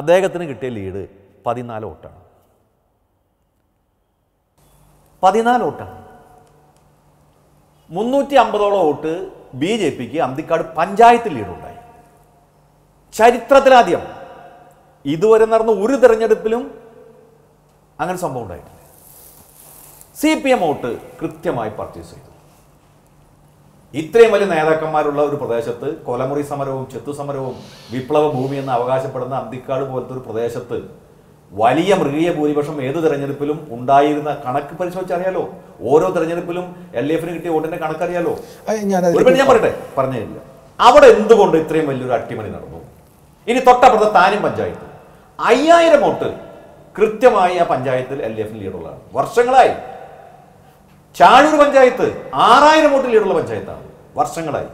അദ്ദേഹത്തിന് കിട്ടിയ ലീഡ് പതിനാല് വോട്ടാണ് പതിനാല് വോട്ടാണ് മുന്നൂറ്റി അമ്പതോളം വോട്ട് ബി ജെ പിക്ക് അന്തിക്കാട് പഞ്ചായത്ത് ലീഡുണ്ടായി ചരിത്രത്തിലാദ്യം ഇതുവരെ നടന്ന ഒരു തെരഞ്ഞെടുപ്പിലും അങ്ങനെ സംഭവം ഉണ്ടായിട്ടില്ല സി പി എം വോട്ട് കൃത്യമായി പർച്ചേസ് ചെയ്തു ഇത്രയും വലിയ നേതാക്കന്മാരുള്ള ഒരു പ്രദേശത്ത് കൊലമുറി സമരവും ചെത്തു സമരവും വിപ്ലവ ഭൂമി എന്ന് അവകാശപ്പെടുന്ന അന്തിക്കാട് പോലത്തെ ഒരു പ്രദേശത്ത് വലിയ മൃഗീയ ഭൂരിപക്ഷം ഏത് തെരഞ്ഞെടുപ്പിലും ഉണ്ടായിരുന്ന കണക്ക് പരിശോധിച്ചറിയാലോ ഓരോ തെരഞ്ഞെടുപ്പിലും എൽ ഡി എഫിന് കിട്ടിയ വോട്ടിന്റെ കണക്കറിയാലോ ഞാൻ പറയട്ടെ പറഞ്ഞില്ല അവിടെ എന്തുകൊണ്ട് ഇത്രയും വലിയൊരു അട്ടിമണി നടന്നു ഇനി തൊട്ടപ്പുറത്തെ താനും പഞ്ചായത്ത് അയ്യായിരം വോട്ട് കൃത്യമായി ആ പഞ്ചായത്തിൽ എൽ ഡി എഫിന് ലീഡുള്ളതാണ് വർഷങ്ങളായി ചാഴൂർ പഞ്ചായത്ത് ആറായിരം വോട്ട് ലീഡുള്ള പഞ്ചായത്താണ് വർഷങ്ങളായി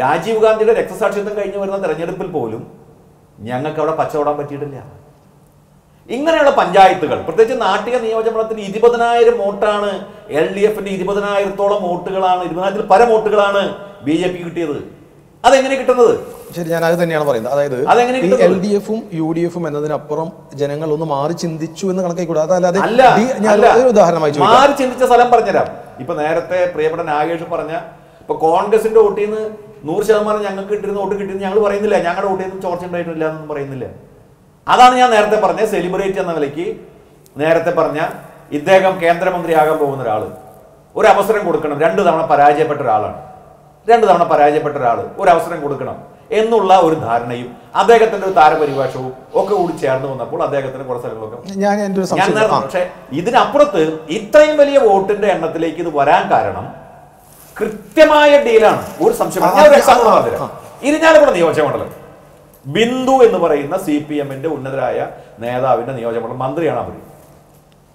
രാജീവ് ഗാന്ധിയുടെ രക്തസാക്ഷിത്വം കഴിഞ്ഞു വരുന്ന തെരഞ്ഞെടുപ്പിൽ പോലും ഞങ്ങൾക്ക് അവിടെ പച്ചവിടാൻ പറ്റിയിട്ടില്ല ഇങ്ങനെയുള്ള പഞ്ചായത്തുകൾ പ്രത്യേകിച്ച് നാട്ടിക നിയോജകമണ്ഡലത്തിൽ ഇരുപതിനായിരം വോട്ടാണ് എൽ ഡി എഫിന്റെ ഇരുപതിനായിരത്തോളം വോട്ടുകളാണ് ഇരുപതിനായിരത്തിൽ പല വോട്ടുകളാണ് ബി ജെ പി കിട്ടിയത് അതെങ്ങനെ കിട്ടുന്നത് ശരി ഞാൻ അത് തന്നെയാണ് പറയുന്നത് അതായത് എൽ ഡി എഫും യു ഡി എഫും എന്നതിനപ്പുറം ജനങ്ങൾ ഒന്ന് മാറി ചിന്തിച്ചു എന്ന് കണക്കായിക്കൂടാ അതല്ലാതെ ഉദാഹരണമായി മാറി ചിന്തിച്ച സ്ഥലം പറഞ്ഞുതരാം ഇപ്പൊ നേരത്തെ പ്രിയപ്പെട്ട നാഗേഷ് പറഞ്ഞ ഇപ്പൊ കോൺഗ്രസിന്റെ വോട്ടിൽ നിന്ന് നൂറ് ശതമാനം ഞങ്ങൾക്ക് കിട്ടിയിരുന്ന വോട്ട് കിട്ടിയിരുന്നു ഞങ്ങൾ പറയുന്നില്ല ഞങ്ങളുടെ വോട്ടിൽ നിന്ന് ചോർച്ച ഉണ്ടായിട്ടില്ല എന്നൊന്നും പറയുന്നില്ല അതാണ് ഞാൻ നേരത്തെ പറഞ്ഞ സെലിബ്രേറ്റ് എന്ന നിലയ്ക്ക് നേരത്തെ പറഞ്ഞ ഇദ്ദേഹം കേന്ദ്രമന്ത്രിയാകാൻ പോകുന്ന ഒരാൾ ഒരു അവസരം കൊടുക്കണം രണ്ട് തവണ പരാജയപ്പെട്ട ഒരാളാണ് രണ്ട് തവണ പരാജയപ്പെട്ട ഒരാൾ ഒരു അവസരം കൊടുക്കണം എന്നുള്ള ഒരു ധാരണയും അദ്ദേഹത്തിന്റെ ഒരു താരപരിഭാഷവും ഒക്കെ കൂടി ചേർന്ന് വന്നപ്പോൾ അദ്ദേഹത്തിന് കുറെ സ്ഥലങ്ങളൊക്കെ പക്ഷേ ഇതിനപ്പുറത്ത് ഇത്രയും വലിയ വോട്ടിന്റെ എണ്ണത്തിലേക്ക് ഇത് വരാൻ കാരണം കൃത്യമായ ഡീലാണ് ഒരു സംശയം ഇരിഞ്ഞാലക്കുട നിയോജക മണ്ഡലം ബിന്ദു എന്ന് പറയുന്ന സി പി എമ്മിന്റെ ഉന്നതരായ നേതാവിന്റെ നിയോജകമണ്ഡലം മന്ത്രിയാണ് അവർ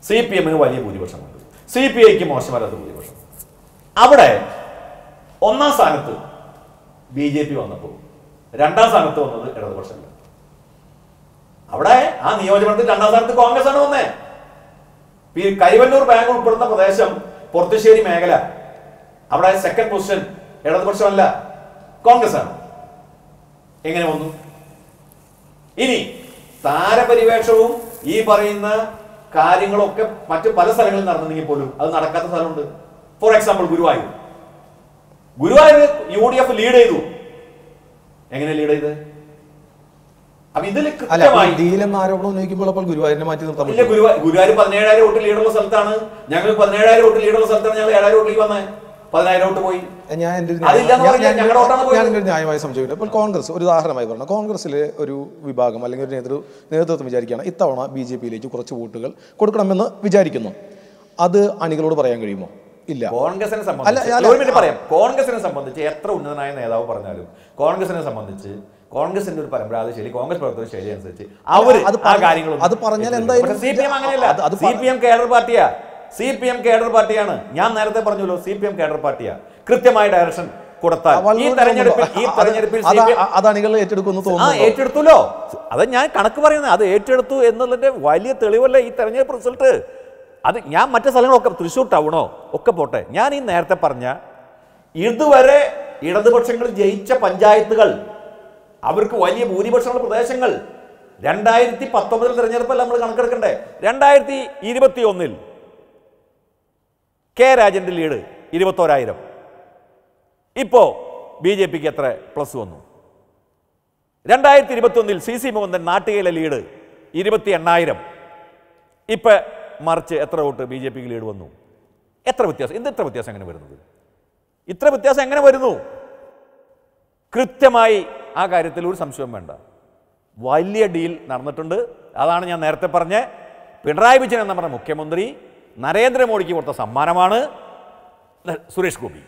സി പി എമ്മിന് വലിയ ഭൂരിപക്ഷമുണ്ട് സി പി ഐക്ക് മോശമല്ലാത്ത ഭൂരിപക്ഷം അവിടെ ഒന്നാം സ്ഥാനത്ത് ബി ജെ പി വന്നപ്പോൾ രണ്ടാം സ്ഥാനത്ത് വന്നത് ഇടതുപക്ഷമല്ല അവിടെ ആ നിയോജകമണ്ഡലത്തിൽ രണ്ടാം സ്ഥാനത്ത് കോൺഗ്രസ് ആണ് വന്നേ ഈ കൈവല്ലൂർ ബാങ്ക് ഉൾപ്പെടുന്ന പ്രദേശം പൊർത്തുശ്ശേരി മേഖല അവിടെ സെക്കൻഡ് പൊസിഷൻ ഇടതുപക്ഷമല്ല കോൺഗ്രസ് ആണ് എങ്ങനെ വന്നു ഇനി താരപരിവേഷവും ഈ പറയുന്ന കാര്യങ്ങളൊക്കെ മറ്റു പല സ്ഥലങ്ങളിൽ നടന്നെങ്കിൽ പോലും അത് നടക്കാത്ത സ്ഥലമുണ്ട് for example Guruvayur Guruvayur U D F lead ചെയ്തു എങ്ങനെ ലീഡ് ചെയ്ത് അപ്പൊ ഇതിൽ കൃത്യമായി ഗുരുവായൂർ പതിനേഴായിരം വോട്ട് ലീഡുള്ള സ്ഥലത്താണ് ഞങ്ങൾ പതിനേഴായിരം വോട്ട് ലീഡുള്ള സ്ഥലത്താണ് ഞങ്ങൾ ഏഴായിരം വോട്ടിലേക്ക് വന്നത് പതിനായിരോട്ട് പോയി ഞാൻ ന്യായമായി സംശയമില്ല ഇപ്പോൾ കോൺഗ്രസ് ഒരു ഉദാഹരണമായി പറഞ്ഞു കോൺഗ്രസ്സിലെ ഒരു വിഭാഗം അല്ലെങ്കിൽ ഒരു നേതൃ നേതൃത്വം വിചാരിക്കുകയാണ് ഇത്തവണ ബി ജെ പിയിലേക്ക് കുറച്ച് വോട്ടുകൾ കൊടുക്കണമെന്ന് വിചാരിക്കുന്നു അത് അണികളോട് പറയാൻ കഴിയുമോ ഇല്ല കോൺഗ്രസിനെ സംബന്ധിച്ച് പറയാം കോൺഗ്രസിനെ സംബന്ധിച്ച് എത്ര ഉന്നതനായ നേതാവ് പറഞ്ഞാലും കോൺഗ്രസിനെ സംബന്ധിച്ച് കോൺഗ്രസിന്റെ ഒരു പരമ്പരാഗത ശൈലി കോൺഗ്രസ് പ്രവർത്തന ശൈലി അനുസരിച്ച് അവർ ആ കാര്യങ്ങളും അത് പറഞ്ഞാൽ എന്തായാലും സി പി എം അങ്ങനെയല്ല സി പി എം കേഡർ പാർട്ടിയാ സി പി എം കേഡർ പാർട്ടിയാണ് ഞാൻ നേരത്തെ പറഞ്ഞല്ലോ സി പി എം കേഡർ പാർട്ടിയാണ് കൃത്യമായ ഡയറക്ഷൻ കൊടുത്താൽ ഈ തെരഞ്ഞെടുപ്പിൽ ഈ തെരഞ്ഞെടുപ്പിൽ ഏറ്റെടുക്കുന്നു ഏറ്റെടുത്തുല്ലോ അത് ഞാൻ കണക്ക് പറയുന്നത് അത് ഏറ്റെടുത്തു എന്നുള്ളതിന്റെ വലിയ തെളിവല്ലേ ഈ തെരഞ്ഞെടുപ്പ് റിസൾട്ട് അത് ഞാൻ മറ്റു സ്ഥലങ്ങളൊക്കെ തൃശ്ശൂർ ടൗണോ ഒക്കെ പോട്ടെ ഞാൻ ഈ നേരത്തെ പറഞ്ഞ ഇതുവരെ ഇടതുപക്ഷങ്ങൾ ജയിച്ച പഞ്ചായത്തുകൾ അവർക്ക് വലിയ ഭൂരിപക്ഷമുള്ള പ്രദേശങ്ങൾ രണ്ടായിരത്തി പത്തൊമ്പതിൽ തിരഞ്ഞെടുപ്പല്ല നമ്മൾ കണക്കെടുക്കണ്ടേ രണ്ടായിരത്തി ഇരുപത്തി ഒന്നിൽ കെ രാജൻ്റെ ലീഡ് ഇരുപത്തോരായിരം ഇപ്പോൾ ബി ജെ പിക്ക് എത്ര പ്ലസ് വന്നു രണ്ടായിരത്തി ഇരുപത്തൊന്നിൽ സി സി മുകുന്ദൻ നാട്ടികയിലെ ലീഡ് ഇരുപത്തി എണ്ണായിരം ഇപ്പം മറിച്ച് എത്ര വോട്ട് ബി ജെ പിക്ക് ലീഡ് വന്നു എത്ര വ്യത്യാസം എന്ത് എത്ര വ്യത്യാസം എങ്ങനെ വരുന്നത് ഇത്ര വ്യത്യാസം എങ്ങനെ വരുന്നു കൃത്യമായി ആ കാര്യത്തിൽ ഒരു സംശയം വേണ്ട വലിയ ഡീൽ നടന്നിട്ടുണ്ട് അതാണ് ഞാൻ നേരത്തെ പറഞ്ഞ് പിണറായി വിജയൻ എന്ന് പറഞ്ഞ മുഖ്യമന്ത്രി നരേന്ദ്രമോദിക്ക് കൊടുത്ത സമ്മാനമാണ് സുരേഷ് ഗോപി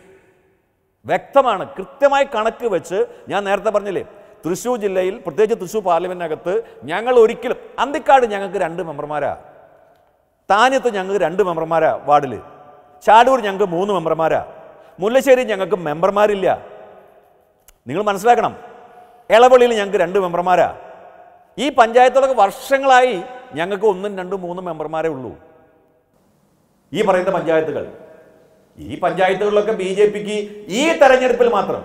വ്യക്തമാണ് കൃത്യമായി കണക്ക് വെച്ച് ഞാൻ നേരത്തെ പറഞ്ഞില്ലേ തൃശ്ശൂർ ജില്ലയിൽ പ്രത്യേകിച്ച് തൃശ്ശൂർ പാർലമെൻറ്റിനകത്ത് ഞങ്ങൾ ഒരിക്കലും അന്തിക്കാട് ഞങ്ങൾക്ക് രണ്ട് മെമ്പർമാരാ താനത്ത് ഞങ്ങൾക്ക് രണ്ട് മെമ്പർമാരാ വാർഡിൽ ചാടൂർ ഞങ്ങൾക്ക് മൂന്ന് മെമ്പർമാരാ മുല്ലശ്ശേരി ഞങ്ങൾക്ക് മെമ്പർമാരില്ല നിങ്ങൾ മനസ്സിലാക്കണം ഇളവളിയിൽ ഞങ്ങൾക്ക് രണ്ട് മെമ്പർമാരാ ഈ പഞ്ചായത്തുകളൊക്കെ വർഷങ്ങളായി ഞങ്ങൾക്ക് ഒന്നും രണ്ടും മൂന്നും മെമ്പർമാരേ ഉള്ളൂ ഈ പറയുന്ന പഞ്ചായത്തുകൾ ഈ പഞ്ചായത്തുകളിലൊക്കെ ബി ജെ പിക്ക് ഈ തെരഞ്ഞെടുപ്പിൽ മാത്രം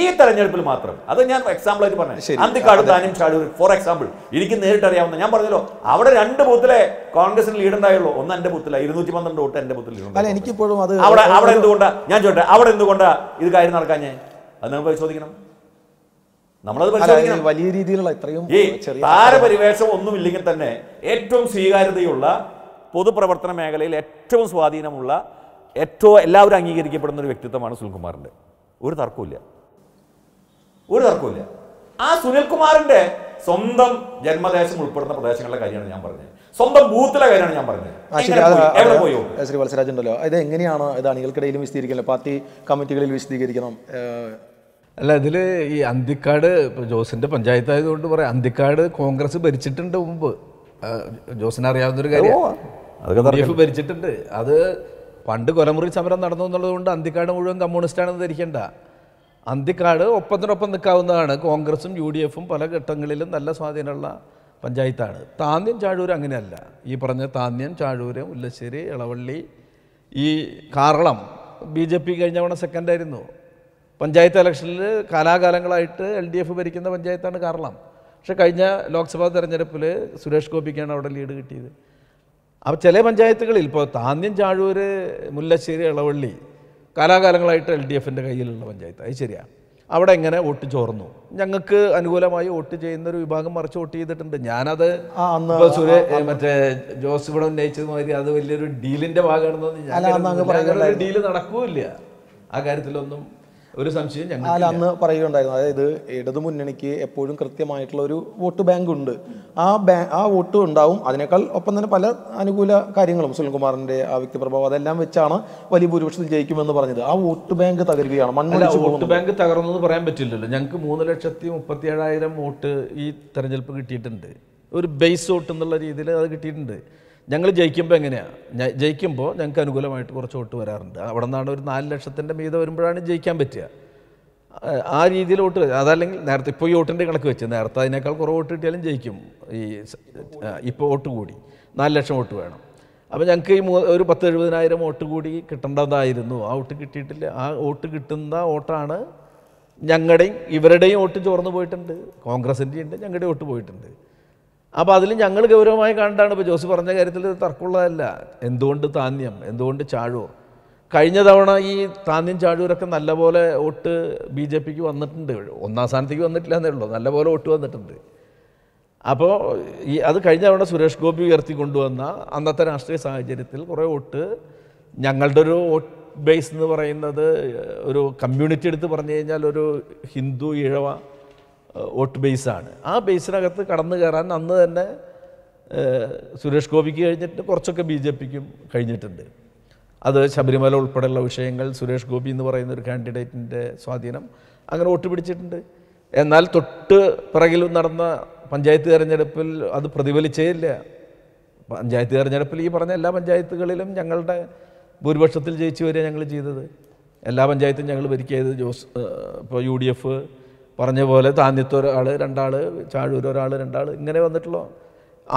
ഈ തെരഞ്ഞെടുപ്പിൽ മാത്രം അത് ഞാൻ എക്സാമ്പിൾ ആയിട്ട് പറഞ്ഞു അന്തിക്കാട് താനും ചാടൂർ ഫോർ എക്സാമ്പിൾ എനിക്ക് നേരിട്ട് അറിയാവുന്ന ഞാൻ പറഞ്ഞല്ലോ അവിടെ രണ്ട് ബൂത്തിലെ കോൺഗ്രസിന് ലീഡ് ഉണ്ടായുള്ളൂ ഒന്ന് എന്റെ ബൂത്തില ഇരുന്നൂറ്റി പന്ത്രണ്ട് വോട്ട് എന്റെ ബൂത്തിൽ എനിക്കിപ്പോഴും അത് അവിടെ അവിടെ എന്തുകൊണ്ടാ ഞാൻ ചോട്ടെ അവിടെ എന്തുകൊണ്ടാ ഇത് കാര്യം നടക്കാഞ്ഞേ അത് നമ്മൾ പരിശോധിക്കണം നമ്മളത് പരിശോധിക്കണം വലിയ രീതിയിലുള്ള ഇത്രയും താരപരിവേഷം ഒന്നുമില്ലെങ്കിൽ തന്നെ ഏറ്റവും സ്വീകാര്യതയുള്ള പൊതുപ്രവർത്തന മേഖലയിൽ ഏറ്റവും സ്വാധീനമുള്ള ഏറ്റവും എല്ലാവരും അംഗീകരിക്കപ്പെടുന്ന ഒരു വ്യക്തിത്വമാണ് സുനിൽകുമാറിൻ്റെ ഒരു തർക്കമില്ല ഒരു തർക്കമില്ല ആ സുനിൽകുമാറിൻ്റെ സ്വന്തം ജന്മദേശം ഉൾപ്പെടുന്ന പ്രദേശങ്ങളുടെ കാര്യമാണ് ഞാൻ പറഞ്ഞത് സ്വന്തം ബൂത്തിലെ കാര്യമാണ് ഞാൻ പറഞ്ഞത് ശ്രീ വത്സരാജ് ഉണ്ടല്ലോ ഇത് എങ്ങനെയാണ് ഇത് അണികൾക്കിടയിലും വിശദീകരിക്കണം പാർട്ടി കമ്മിറ്റികളിൽ വിശദീകരിക്കണം അല്ല ഇതിൽ ഈ അന്തിക്കാട് ജോസിൻ്റെ പഞ്ചായത്തായതുകൊണ്ട് പറയാം അന്തിക്കാട് കോൺഗ്രസ് ഭരിച്ചിട്ടുണ്ട് മുമ്പ് ജോസിനെ അറിയാവുന്നൊരു കാര്യം അതൊക്കെ ഭരിച്ചിട്ടുണ്ട് അത് പണ്ട് കൊലമുറി സമരം നടന്നു എന്നുള്ളതുകൊണ്ട് അന്തിക്കാട് മുഴുവൻ കമ്മ്യൂണിസ്റ്റാണെന്ന് ധരിക്കേണ്ട അന്തിക്കാട് ഒപ്പത്തിനൊപ്പം നിൽക്കാവുന്നതാണ് കോൺഗ്രസും യു ഡി എഫും പല ഘട്ടങ്ങളിലും നല്ല സ്വാധീനമുള്ള പഞ്ചായത്താണ് താന്യം ചാഴൂർ അങ്ങനെയല്ല ഈ പറഞ്ഞ താന്യം ചാഴൂര് മുല്ലശ്ശേരി ഇളവള്ളി ഈ കാരളം ബി ജെ പി കഴിഞ്ഞ തവണ സെക്കൻഡായിരുന്നു പഞ്ചായത്ത് ഇലക്ഷനിൽ കാലാകാലങ്ങളായിട്ട് എൽ ഡി എഫ് ഭരിക്കുന്ന പഞ്ചായത്താണ് കാരളം പക്ഷേ കഴിഞ്ഞ ലോക്സഭാ തെരഞ്ഞെടുപ്പിൽ സുരേഷ് ഗോപിക്കാണ് അവിടെ ലീഡ് കിട്ടിയത് അപ്പോൾ ചില പഞ്ചായത്തുകളിൽ ഇപ്പോൾ താന്യം ചാഴൂർ മുല്ലശ്ശേരി ഇളവള്ളി കാലാകാലങ്ങളായിട്ട് എൽ ഡി എഫിൻ്റെ കയ്യിലുള്ള പഞ്ചായത്ത് അത് ശരിയാണ് അവിടെ എങ്ങനെ വോട്ട് ചോർന്നു ഞങ്ങൾക്ക് അനുകൂലമായി വോട്ട് ചെയ്യുന്ന ഒരു വിഭാഗം മറിച്ച് വോട്ട് ചെയ്തിട്ടുണ്ട് ഞാനത് മറ്റേ ജോസ് ഇവിടെ ഉന്നയിച്ചത് മാതിരി അത് വലിയൊരു ഡീലിന്റെ ഭാഗമാണെന്ന് ഡീല് നടക്കൂല ആ കാര്യത്തിലൊന്നും ഒരു സംശയം ഞങ്ങൾ അന്ന് പറയുകയുണ്ടായിരുന്നു അതായത് ഇടതു മുന്നണിക്ക് എപ്പോഴും കൃത്യമായിട്ടുള്ള ഒരു വോട്ട് ബാങ്ക് ഉണ്ട് ആ ബാങ്ക് ആ വോട്ട് ഉണ്ടാവും അതിനേക്കാൾ ഒപ്പം തന്നെ പല അനുകൂല കാര്യങ്ങളും സുനിൽകുമാറിന്റെ ആ വ്യക്തിപ്രഭാവം അതെല്ലാം വെച്ചാണ് വലിയ ഭൂരിപക്ഷത്തിൽ ജയിക്കുമെന്ന് പറഞ്ഞത് ആ വോട്ട് ബാങ്ക് തകരുകയാണ് വോട്ട് ബാങ്ക് തകർന്നെന്ന് പറയാൻ പറ്റില്ലല്ലോ ഞങ്ങൾക്ക് മൂന്ന് ലക്ഷത്തി മുപ്പത്തി ഏഴായിരം വോട്ട് ഈ തെരഞ്ഞെടുപ്പ് കിട്ടിയിട്ടുണ്ട് ഒരു ബേസ് വോട്ട് എന്നുള്ള രീതിയിൽ അത് കിട്ടിയിട്ടുണ്ട് ഞങ്ങൾ ജയിക്കുമ്പോൾ എങ്ങനെയാണ് ജയിക്കുമ്പോൾ ഞങ്ങൾക്ക് അനുകൂലമായിട്ട് കുറച്ച് വോട്ട് വരാറുണ്ട് അവിടെ നിന്നാണ് ഒരു നാല് ലക്ഷത്തിൻ്റെ മീതെ വരുമ്പോഴാണ് ജയിക്കാൻ പറ്റുക ആ രീതിയിൽ വോട്ട് അതല്ലെങ്കിൽ നേരത്തെ ഇപ്പോൾ ഈ വോട്ടിൻ്റെ കണക്ക് വെച്ച് നേരത്തെ അതിനേക്കാൾ കുറവ് വോട്ട് കിട്ടിയാലും ജയിക്കും ഈ ഇപ്പോൾ വോട്ട് കൂടി നാല് ലക്ഷം വോട്ട് വേണം അപ്പോൾ ഞങ്ങൾക്ക് ഈ ഒരു പത്ത് എഴുപതിനായിരം വോട്ട് കൂടി കിട്ടേണ്ടതായിരുന്നു ആ വോട്ട് കിട്ടിയിട്ടില്ല ആ വോട്ട് കിട്ടുന്ന വോട്ടാണ് ഞങ്ങളുടെയും ഇവരുടെയും വോട്ട് ചോർന്നു പോയിട്ടുണ്ട് കോൺഗ്രസിൻ്റെയും ഉണ്ട് ഞങ്ങളുടെയും വോട്ട് പോയിട്ടുണ്ട് അപ്പോൾ അതിൽ ഞങ്ങൾ ഗൗരവമായി കണ്ടാണ് ഇപ്പോൾ ജോസ് പറഞ്ഞ കാര്യത്തിൽ തർക്കമുള്ളതല്ല എന്തുകൊണ്ട് താന്യം എന്തുകൊണ്ട് ചാഴൂർ കഴിഞ്ഞ തവണ ഈ താന്യം ചാഴൂരൊക്കെ നല്ലപോലെ വോട്ട് ബി ജെ പിക്ക് വന്നിട്ടുണ്ട് ഒന്നാം സ്ഥാനത്തേക്ക് വന്നിട്ടില്ല എന്നേ ഉള്ളൂ നല്ലപോലെ വോട്ട് വന്നിട്ടുണ്ട് അപ്പോൾ ഈ അത് കഴിഞ്ഞ തവണ സുരേഷ് ഗോപി ഉയർത്തി കൊണ്ടുവന്ന അന്നത്തെ രാഷ്ട്രീയ സാഹചര്യത്തിൽ കുറേ വോട്ട് ഞങ്ങളുടെ ഒരു വോട്ട് ബേസ് എന്ന് പറയുന്നത് ഒരു കമ്മ്യൂണിറ്റി എടുത്ത് പറഞ്ഞു കഴിഞ്ഞാൽ ഒരു ഹിന്ദു ഇഴവ വോട്ട് ബേസാണ് ആ ബേസിനകത്ത് കടന്നു കയറാൻ അന്ന് തന്നെ സുരേഷ് ഗോപിക്ക് കഴിഞ്ഞിട്ട് കുറച്ചൊക്കെ ബി ജെ പിക്കും കഴിഞ്ഞിട്ടുണ്ട് അത് ശബരിമല ഉൾപ്പെടെയുള്ള വിഷയങ്ങൾ സുരേഷ് ഗോപി എന്ന് പറയുന്ന ഒരു കാൻഡിഡേറ്റിൻ്റെ സ്വാധീനം അങ്ങനെ വോട്ട് പിടിച്ചിട്ടുണ്ട് എന്നാൽ തൊട്ട് പിറകിൽ നടന്ന പഞ്ചായത്ത് തെരഞ്ഞെടുപ്പിൽ അത് പ്രതിഫലിച്ചേ ഇല്ല പഞ്ചായത്ത് തെരഞ്ഞെടുപ്പിൽ ഈ പറഞ്ഞ എല്ലാ പഞ്ചായത്തുകളിലും ഞങ്ങളുടെ ഭൂരിപക്ഷത്തിൽ ജയിച്ചു വരിക ഞങ്ങൾ ചെയ്തത് എല്ലാ പഞ്ചായത്തും ഞങ്ങൾ ഭരിക്കുക ജോസ് ഇപ്പോൾ യു ഡി എഫ് പറഞ്ഞ പോലെ താന്നിത്ത ഒരാൾ രണ്ടാൾ ചാഴൂർ ഒരാൾ രണ്ടാൾ ഇങ്ങനെ വന്നിട്ടുള്ള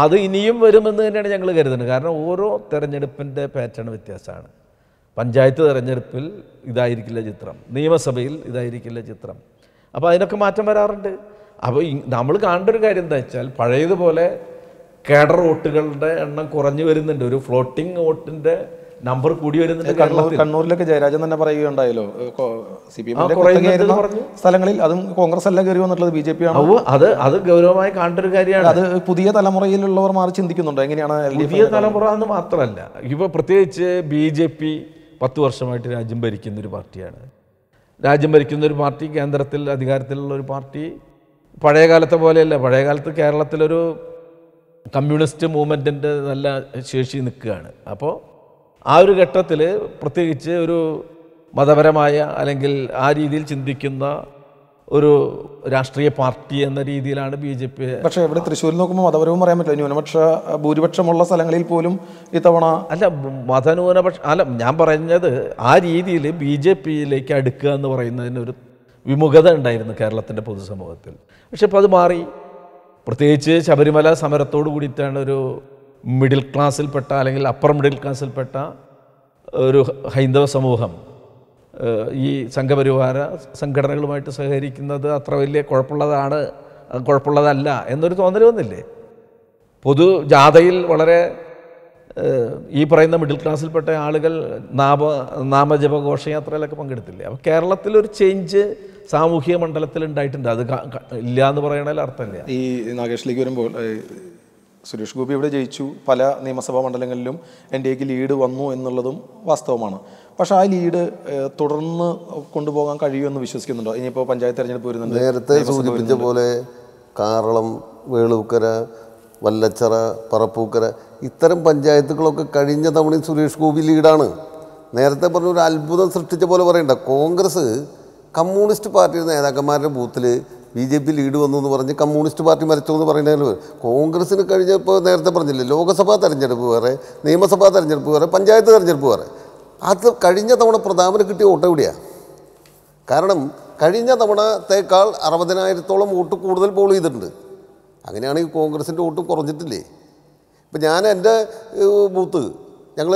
അത് ഇനിയും വരുമെന്ന് തന്നെയാണ് ഞങ്ങൾ കരുതുന്നത് കാരണം ഓരോ തെരഞ്ഞെടുപ്പിൻ്റെ പാറ്റേൺ വ്യത്യാസമാണ് പഞ്ചായത്ത് തെരഞ്ഞെടുപ്പിൽ ഇതായിരിക്കില്ല ചിത്രം നിയമസഭയിൽ ഇതായിരിക്കില്ല ചിത്രം അപ്പോൾ അതിനൊക്കെ മാറ്റം വരാറുണ്ട് അപ്പോൾ നമ്മൾ കാണേണ്ട ഒരു കാര്യം എന്താ വെച്ചാൽ പഴയതുപോലെ കേഡർ വോട്ടുകളുടെ എണ്ണം കുറഞ്ഞു വരുന്നുണ്ട് ഒരു ഫ്ലോട്ടിംഗ് വോട്ടിൻ്റെ നമ്പർ കൂടി വരുന്നുണ്ട് കണ്ണൂരിലൊക്കെ ജയരാജൻ തന്നെ പറയുകയുണ്ടായല്ലോ സി പി സ്ഥലങ്ങളിൽ അതും കോൺഗ്രസ് അല്ല കയറി വന്നിട്ടുള്ളത് ബി ജെ പി ആണ് അത് അത് ഗൗരവമായി കാണേണ്ട ഒരു കാര്യമാണ് അത് പുതിയ തലമുറയിലുള്ളവർ മാറി ചിന്തിക്കുന്നുണ്ടോ എങ്ങനെയാണ് പുതിയ തലമുറ എന്ന് മാത്രമല്ല ഇപ്പൊ പ്രത്യേകിച്ച് ബി ജെ പി പത്ത് വർഷമായിട്ട് രാജ്യം ഭരിക്കുന്ന ഒരു പാർട്ടിയാണ് രാജ്യം ഭരിക്കുന്ന ഒരു പാർട്ടി കേന്ദ്രത്തിൽ അധികാരത്തിലുള്ള ഒരു പാർട്ടി പഴയ കാലത്തെ പോലെയല്ല പഴയ കാലത്ത് കേരളത്തിലൊരു കമ്മ്യൂണിസ്റ്റ് മൂവ്മെൻറ്റിൻ്റെ നല്ല ശേഷി നിൽക്കുകയാണ് അപ്പോൾ ആ ഒരു ഘട്ടത്തിൽ പ്രത്യേകിച്ച് ഒരു മതപരമായ അല്ലെങ്കിൽ ആ രീതിയിൽ ചിന്തിക്കുന്ന ഒരു രാഷ്ട്രീയ പാർട്ടി എന്ന രീതിയിലാണ് ബി ജെ പി പക്ഷേ ഇവിടെ തൃശ്ശൂരിൽ നോക്കുമ്പോൾ മതപരവും പറയാൻ പറ്റില്ല ന്യൂനപക്ഷ ഭൂരിപക്ഷമുള്ള സ്ഥലങ്ങളിൽ പോലും ഇത്തവണ അല്ല മതന്യൂനപക്ഷ അല്ല ഞാൻ പറഞ്ഞത് ആ രീതിയിൽ ബി ജെ പിയിലേക്ക് അടുക്കുക എന്ന് പറയുന്നതിനൊരു വിമുഖത ഉണ്ടായിരുന്നു കേരളത്തിൻ്റെ പൊതുസമൂഹത്തിൽ പക്ഷെ ഇപ്പോൾ അത് മാറി പ്രത്യേകിച്ച് ശബരിമല സമരത്തോട് കൂടിയിട്ടാണ് ഒരു മിഡിൽ ക്ലാസ്സിൽപ്പെട്ട അല്ലെങ്കിൽ അപ്പർ മിഡിൽ ക്ലാസ്സിൽപ്പെട്ട ഒരു ഹൈന്ദവ സമൂഹം ഈ സംഘപരിവാര സംഘടനകളുമായിട്ട് സഹകരിക്കുന്നത് അത്ര വലിയ കുഴപ്പമുള്ളതാണ് കുഴപ്പമുള്ളതല്ല എന്നൊരു തോന്നൽ വന്നില്ലേ പൊതു ജാഥയിൽ വളരെ ഈ പറയുന്ന മിഡിൽ ക്ലാസ്സിൽപ്പെട്ട ആളുകൾ നാമ നാമജപ ഘോഷയാത്രയിലൊക്കെ പങ്കെടുത്തില്ലേ അപ്പോൾ കേരളത്തിലൊരു ചേഞ്ച് സാമൂഹിക മണ്ഡലത്തിൽ ഉണ്ടായിട്ടുണ്ട് അത് ഇല്ല എന്ന് പറയണതിൽ അർത്ഥമില്ല ഈ നാഗേഷിലേക്ക് വരുമ്പോൾ സുരേഷ് ഗോപി ഇവിടെ ജയിച്ചു പല നിയമസഭാ മണ്ഡലങ്ങളിലും എൻ ഡി എക്ക് ലീഡ് വന്നു എന്നുള്ളതും വാസ്തവമാണ് പക്ഷേ ആ ലീഡ് തുടർന്ന് കൊണ്ടുപോകാൻ കഴിയുമെന്ന് വിശ്വസിക്കുന്നുണ്ടോ ഇനിയിപ്പോൾ പഞ്ചായത്ത് തെരഞ്ഞെടുപ്പ് വരുന്നുണ്ട് നേരത്തെ സൂചിപ്പിച്ച പോലെ കാറളം വേളൂക്കര വല്ലച്ചറ പറപ്പൂക്കര ഇത്തരം പഞ്ചായത്തുകളൊക്കെ കഴിഞ്ഞ തവണ സുരേഷ് ഗോപി ലീഡാണ് നേരത്തെ പറഞ്ഞ ഒരു അത്ഭുതം സൃഷ്ടിച്ച പോലെ പറയണ്ട കോൺഗ്രസ് കമ്മ്യൂണിസ്റ്റ് പാർട്ടിയുടെ നേതാക്കന്മാരുടെ ബൂത്തിൽ ബി ജെ പി ലീഡ് വന്നു എന്ന് പറഞ്ഞ് കമ്മ്യൂണിസ്റ്റ് പാർട്ടി മരിച്ചു എന്ന് പറയുന്നതിന് കോൺഗ്രസിന് കഴിഞ്ഞപ്പോൾ നേരത്തെ പറഞ്ഞില്ലേ ലോക്സഭാ തെരഞ്ഞെടുപ്പ് വേറെ നിയമസഭാ തെരഞ്ഞെടുപ്പ് വേറെ പഞ്ചായത്ത് തെരഞ്ഞെടുപ്പ് വേറെ അത് കഴിഞ്ഞ തവണ പ്രതാപന് കിട്ടിയ വോട്ട് എവിടെയാണ് കാരണം കഴിഞ്ഞ തവണത്തേക്കാൾ അറുപതിനായിരത്തോളം വോട്ട് കൂടുതൽ പോൾ ചെയ്തിട്ടുണ്ട് അങ്ങനെയാണെങ്കിൽ കോൺഗ്രസിൻ്റെ വോട്ട് കുറഞ്ഞിട്ടില്ലേ ഇപ്പം ഞാൻ എൻ്റെ ബൂത്ത് ഞങ്ങൾ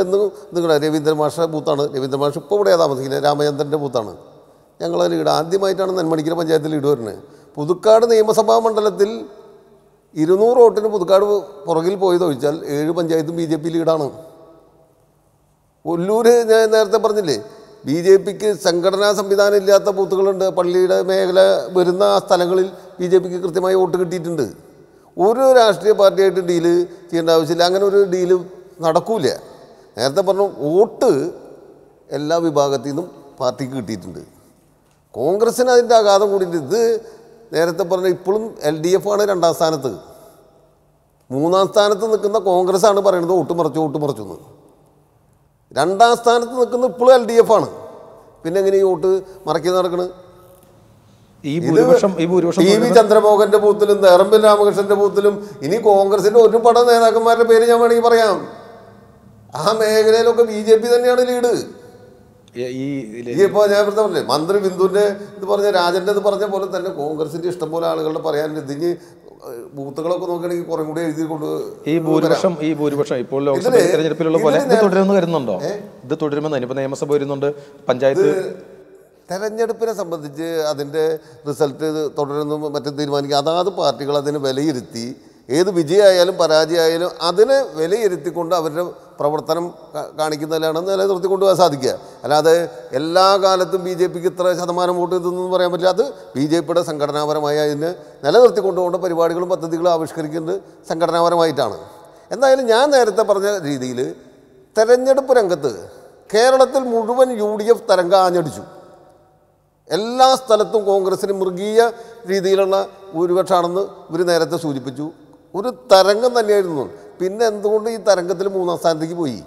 നിങ്ങളുടെ രവീന്ദ്ര മാഷ ബൂത്താണ് രവീന്ദ്ര മാഷ് ഇപ്പോൾ ഇവിടെയാണ് താമസിക്കുന്നത് രാമചന്ദ്രൻ്റെ ബൂത്താണ് ഞങ്ങൾ ലീഡ് ആദ്യമായിട്ടാണ് നെന്മണിക്കര പഞ്ചായത്തിൽ ഇടുവരുന്നത് വരുന്നത് പുതുക്കാട് നിയമസഭാ മണ്ഡലത്തിൽ ഇരുന്നൂറ് വോട്ടിന് പുതുക്കാട് പുറകിൽ പോയതൊഴിച്ചാൽ ഏഴ് പഞ്ചായത്തും ബി ജെ പി ലീഡാണ് കൊല്ലൂർ ഞാൻ നേരത്തെ പറഞ്ഞില്ലേ ബി ജെ പിക്ക് സംഘടനാ സംവിധാനം ഇല്ലാത്ത ബൂത്തുകളുണ്ട് പള്ളിയുടെ മേഖല വരുന്ന ആ സ്ഥലങ്ങളിൽ ബി ജെ പിക്ക് കൃത്യമായി വോട്ട് കിട്ടിയിട്ടുണ്ട് ഒരു രാഷ്ട്രീയ പാർട്ടിയായിട്ട് ഡീല് ചെയ്യേണ്ട ആവശ്യമില്ല അങ്ങനെ ഒരു ഡീല് നടക്കൂല നേരത്തെ പറഞ്ഞു വോട്ട് എല്ലാ വിഭാഗത്തിൽ നിന്നും പാർട്ടിക്ക് കിട്ടിയിട്ടുണ്ട് കോൺഗ്രസ്സിന് അതിൻ്റെ ആഘാതം കൂടിയിട്ട് ഇത് നേരത്തെ പറഞ്ഞ ഇപ്പോഴും എൽ ഡി എഫ് ആണ് രണ്ടാം സ്ഥാനത്ത് മൂന്നാം സ്ഥാനത്ത് നിൽക്കുന്ന കോൺഗ്രസ് ആണ് പറയുന്നത് ഒട്ട് മറിച്ചു എന്ന് രണ്ടാം സ്ഥാനത്ത് നിൽക്കുന്ന ഇപ്പോഴും എൽ ഡി എഫ് ആണ് പിന്നെ എങ്ങനെ ഈ വോട്ട് മറക്കി നടക്കണ് ഈ ഭൂരിപക്ഷം ഈ ഭൂരിപക്ഷം ടി വി ചന്ദ്രമോഹന്റെ ബൂത്തിലും നേറമ്പിൽ രാമകൃഷ്ണന്റെ ബൂത്തിലും ഇനി കോൺഗ്രസിന്റെ ഒരു പട നേതാക്കന്മാരുടെ പേര് ഞാൻ വേണമെങ്കിൽ പറയാം ആ മേഖലയിലൊക്കെ ബി ജെ പി തന്നെയാണ് ലീഡ് ഈ ഇപ്പോൾ ഞാൻ വെറുതെ പറഞ്ഞേ മന്ത്രി ബിന്ദുവിൻ്റെ ഇത് പറഞ്ഞ രാജൻ്റെ ഇത് പറഞ്ഞ പോലെ തന്നെ കോൺഗ്രസിൻ്റെ ഇഷ്ടംപോലെ ആളുകളുടെ പറയാൻ ഇതിഞ്ഞ് ബൂത്തുകളൊക്കെ നോക്കുകയാണെങ്കിൽ കുറേ കൂടി എഴുതി കൊണ്ട് ഈ ഭൂരിപക്ഷം ഈ ഭൂരിപക്ഷം ഇപ്പോൾ ലോക്സഭാ തെരഞ്ഞെടുപ്പിലുള്ള പോലെ ഇത് തുടരുമെന്ന് കരുതുന്നുണ്ടോ ഇത് തുടരുമെന്ന് ഇനിയിപ്പോൾ നിയമസഭ വരുന്നുണ്ട് പഞ്ചായത്ത് തെരഞ്ഞെടുപ്പിനെ സംബന്ധിച്ച് അതിൻ്റെ റിസൾട്ട് തുടരുന്നു മറ്റും തീരുമാനിക്കുക അതാത് പാർട്ടികൾ അതിനെ വിലയിരുത്തി ഏത് വിജയമായാലും പരാജയമായാലും അതിനെ വിലയിരുത്തിക്കൊണ്ട് അവരുടെ പ്രവർത്തനം കാണിക്കുന്നതിലാണ് നിലനിർത്തിക്കൊണ്ട് പോകാൻ സാധിക്കുക അല്ലാതെ എല്ലാ കാലത്തും ബി ജെ പിക്ക് ഇത്ര ശതമാനം വോട്ട് ഇതെന്നൊന്നും പറയാൻ പറ്റില്ല അത് ബി ജെ പിയുടെ സംഘടനാപരമായി അതിനെ നിലനിർത്തിക്കൊണ്ടുകൊണ്ട് പരിപാടികളും പദ്ധതികളും ആവിഷ്കരിക്കേണ്ടത് സംഘടനാപരമായിട്ടാണ് എന്തായാലും ഞാൻ നേരത്തെ പറഞ്ഞ രീതിയിൽ തെരഞ്ഞെടുപ്പ് രംഗത്ത് കേരളത്തിൽ മുഴുവൻ യു ഡി എഫ് തരംഗ ആഞ്ഞടിച്ചു എല്ലാ സ്ഥലത്തും കോൺഗ്രസിന് മൃഗീയ രീതിയിലുള്ള ഭൂരിപക്ഷമാണെന്ന് ഇവർ നേരത്തെ സൂചിപ്പിച്ചു ഒരു തരംഗം തന്നെയായിരുന്നു പിന്നെ എന്തുകൊണ്ട് ഈ തരംഗത്തിൽ മൂന്നാം സ്ഥാനത്തേക്ക് പോയി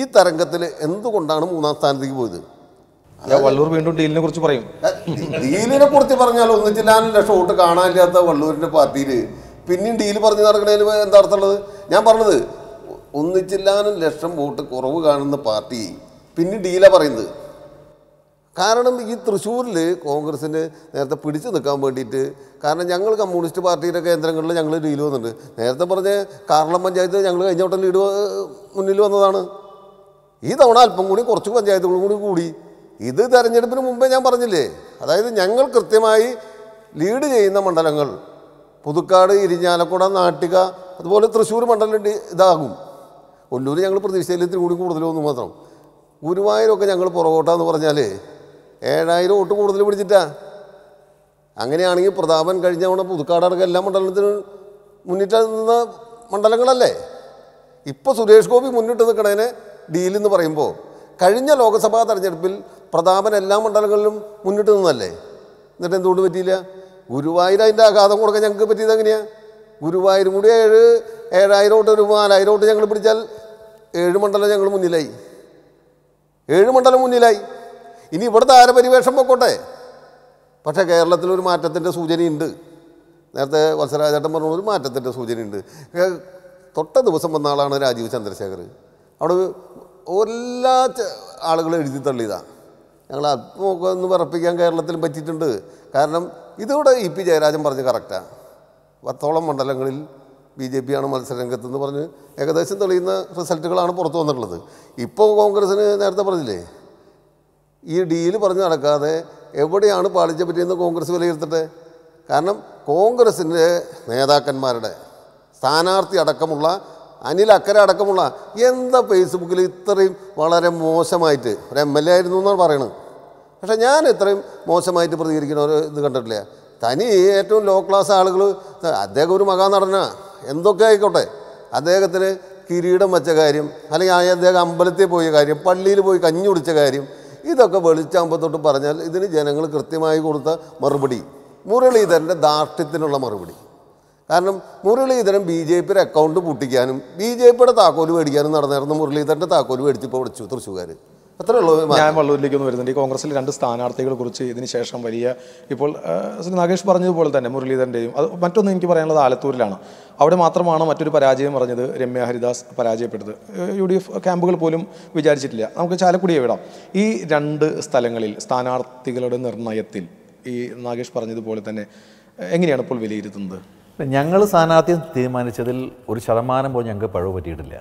ഈ തരംഗത്തിൽ എന്തുകൊണ്ടാണ് മൂന്നാം സ്ഥാനത്തേക്ക് പോയത് വള്ളൂർ വീണ്ടും ഡീലിനെ കുറിച്ച് പറയും ഡീലിനെ കുറിച്ച് പറഞ്ഞാൽ ഒന്നിച്ചില്ലാനും ലക്ഷം വോട്ട് കാണാനില്ലാത്ത വള്ളൂരിൻ്റെ പാർട്ടിയിൽ പിന്നെയും ഡീൽ പറഞ്ഞു നടക്കണേലും എന്താ അർത്ഥമുള്ളത് ഞാൻ പറഞ്ഞത് ഒന്നിച്ചില്ലാനും ലക്ഷം വോട്ട് കുറവ് കാണുന്ന പാർട്ടി പിന്നെ ഡീലാണ് പറയുന്നത് കാരണം ഈ തൃശ്ശൂരിൽ കോൺഗ്രസ്സിന് നേരത്തെ പിടിച്ചു നിൽക്കാൻ വേണ്ടിയിട്ട് കാരണം ഞങ്ങൾ കമ്മ്യൂണിസ്റ്റ് പാർട്ടിയുടെ കേന്ദ്രങ്ങളിൽ ഞങ്ങൾ ലീഡ് വന്നിട്ടുണ്ട് നേരത്തെ പറഞ്ഞ കാർളം പഞ്ചായത്ത് ഞങ്ങൾ കഴിഞ്ഞ വട്ടം ലീഡ് മുന്നിൽ വന്നതാണ് ഈ തവണ അല്പം കൂടി കുറച്ച് പഞ്ചായത്തുകളും കൂടി കൂടി ഇത് തെരഞ്ഞെടുപ്പിന് മുമ്പേ ഞാൻ പറഞ്ഞില്ലേ അതായത് ഞങ്ങൾ കൃത്യമായി ലീഡ് ചെയ്യുന്ന മണ്ഡലങ്ങൾ പുതുക്കാട് ഇരിഞ്ഞാലക്കുട നാട്ടിക അതുപോലെ തൃശ്ശൂർ മണ്ഡലം ഇതാകും കൊല്ലൂർ ഞങ്ങൾ പ്രതീക്ഷയിൽ ഇത്തിരി കൂടി കൂടുതലൊന്നും മാത്രം ഗുരുവായൂരൊക്കെ ഞങ്ങൾ പുറകോട്ടാന്ന് പറഞ്ഞാൽ ഏഴായിരം വോട്ട് കൂടുതൽ പിടിച്ചിട്ടാ അങ്ങനെയാണെങ്കിൽ പ്രതാപൻ കഴിഞ്ഞ തവണ പുതുക്കാടടക്കം എല്ലാ മണ്ഡലത്തിനും മുന്നിട്ട് നിന്ന മണ്ഡലങ്ങളല്ലേ ഇപ്പോൾ സുരേഷ് ഗോപി മുന്നിട്ട് നിൽക്കണേനെ ഡീലെന്ന് പറയുമ്പോൾ കഴിഞ്ഞ ലോക്സഭാ തെരഞ്ഞെടുപ്പിൽ പ്രതാപൻ എല്ലാ മണ്ഡലങ്ങളിലും മുന്നിട്ട് നിന്നല്ലേ എന്നിട്ട് എന്തുകൊണ്ട് പറ്റിയില്ല ഗുരുവായൂർ അതിൻ്റെ ആഘാതം കൊടുക്കാൻ ഞങ്ങൾക്ക് പറ്റിയത് എങ്ങനെയാണ് ഗുരുവായൂരും കൂടി ഏഴ് ഏഴായിരം തൊട്ട് ഒരു നാലായിരം തൊട്ട് ഞങ്ങൾ പിടിച്ചാൽ ഏഴ് മണ്ഡലം ഞങ്ങൾ മുന്നിലായി ഏഴ് മണ്ഡലം മുന്നിലായി ഇനി ഇവിടെ പരിവേഷം പൊക്കോട്ടെ പക്ഷേ കേരളത്തിലൊരു മാറ്റത്തിൻ്റെ സൂചനയുണ്ട് നേരത്തെ വത്സരാജേട്ടൻ പറഞ്ഞ ഒരു മാറ്റത്തിൻ്റെ സൂചനയുണ്ട് തൊട്ട ദിവസം വന്ന ആളാണ് രാജീവ് ചന്ദ്രശേഖർ അവിടെ എല്ലാ ആളുകളും എഴുതി തള്ളിയതാണ് ഞങ്ങൾ അല്പമൊക്കെ ഒന്ന് വിറപ്പിക്കാൻ കേരളത്തിൽ പറ്റിയിട്ടുണ്ട് കാരണം ഇതോടെ ഇ പി ജയരാജൻ പറഞ്ഞ് കറക്റ്റാണ് പത്തോളം മണ്ഡലങ്ങളിൽ ബി ജെ പിയാണ് മത്സരരംഗത്തെന്ന് പറഞ്ഞ് ഏകദേശം തെളിയുന്ന റിസൾട്ടുകളാണ് പുറത്തു വന്നിട്ടുള്ളത് ഇപ്പോൾ കോൺഗ്രസ്സിന് നേരത്തെ പറഞ്ഞില്ലേ ഈ ഡീൽ പറഞ്ഞ് നടക്കാതെ എവിടെയാണ് പാളിച്ച പറ്റിയെന്ന് കോൺഗ്രസ് വിലയിരുത്തട്ടെ കാരണം കോൺഗ്രസിൻ്റെ നേതാക്കന്മാരുടെ സ്ഥാനാർത്ഥി അടക്കമുള്ള അനിൽ അക്കര അടക്കമുള്ള എന്താ ഫേസ്ബുക്കിൽ ഇത്രയും വളരെ മോശമായിട്ട് ഒരു എം എൽ എ ആയിരുന്നു എന്നാണ് പറയണത് പക്ഷേ ഞാൻ ഇത്രയും മോശമായിട്ട് പ്രതികരിക്കുന്ന ഒരു ഇത് കണ്ടിട്ടില്ല തനി ഏറ്റവും ലോ ക്ലാസ് ആളുകൾ അദ്ദേഹം ഒരു മഹാനടനാ എന്തൊക്കെ ആയിക്കോട്ടെ അദ്ദേഹത്തിന് കിരീടം വെച്ച കാര്യം അല്ലെങ്കിൽ അദ്ദേഹം അമ്പലത്തിൽ പോയ കാര്യം പള്ളിയിൽ പോയി കഞ്ഞി കുടിച്ച കാര്യം ഇതൊക്കെ വെളിച്ചാമ്പത്തോട്ട് പറഞ്ഞാൽ ഇതിന് ജനങ്ങൾ കൃത്യമായി കൊടുത്ത മറുപടി മുരളീധരൻ്റെ ധാർഷ്ട്യത്തിനുള്ള മറുപടി കാരണം മുരളീധരൻ ബി ജെ പിയുടെ അക്കൗണ്ട് പൊട്ടിക്കാനും ബി ജെ പിയുടെ താക്കോല് മേടിക്കാനും നടന്നായിരുന്നു മുരളീധരൻ്റെ താക്കോല് മേടിച്ചിപ്പോൾ വിളിച്ചു തൃശ്ശൂകാർ അത്രേ ഉള്ളൂ ഞാൻ വള്ളൂരിലേക്കൊന്നും വരുന്നുണ്ട് ഈ കോൺഗ്രസിൽ രണ്ട് സ്ഥാനാർത്ഥികളെ കുറിച്ച് ഇതിന് ശേഷം വലിയ ഇപ്പോൾ ശ്രീ നാഗേഷ് പറഞ്ഞതുപോലെ തന്നെ മുരളീധരൻ്റെയും അത് മറ്റൊന്ന് എനിക്ക് പറയാനുള്ളത് ആലത്തൂരിലാണ് അവിടെ മാത്രമാണ് മറ്റൊരു പരാജയം പറഞ്ഞത് രമ്യ ഹരിദാസ് പരാജയപ്പെട്ടത് യു ഡി എഫ് ക്യാമ്പുകൾ പോലും വിചാരിച്ചിട്ടില്ല നമുക്ക് ചാലക്കുടിയെ വിടാം ഈ രണ്ട് സ്ഥലങ്ങളിൽ സ്ഥാനാർത്ഥികളുടെ നിർണയത്തിൽ ഈ നാഗേഷ് പറഞ്ഞതുപോലെ തന്നെ എങ്ങനെയാണ് ഇപ്പോൾ വിലയിരുത്തുന്നത് ഞങ്ങൾ സ്ഥാനാർത്ഥി തീരുമാനിച്ചതിൽ ഒരു ശതമാനം പോലും ഞങ്ങൾക്ക് പഴവ് പറ്റിയിട്ടില്ല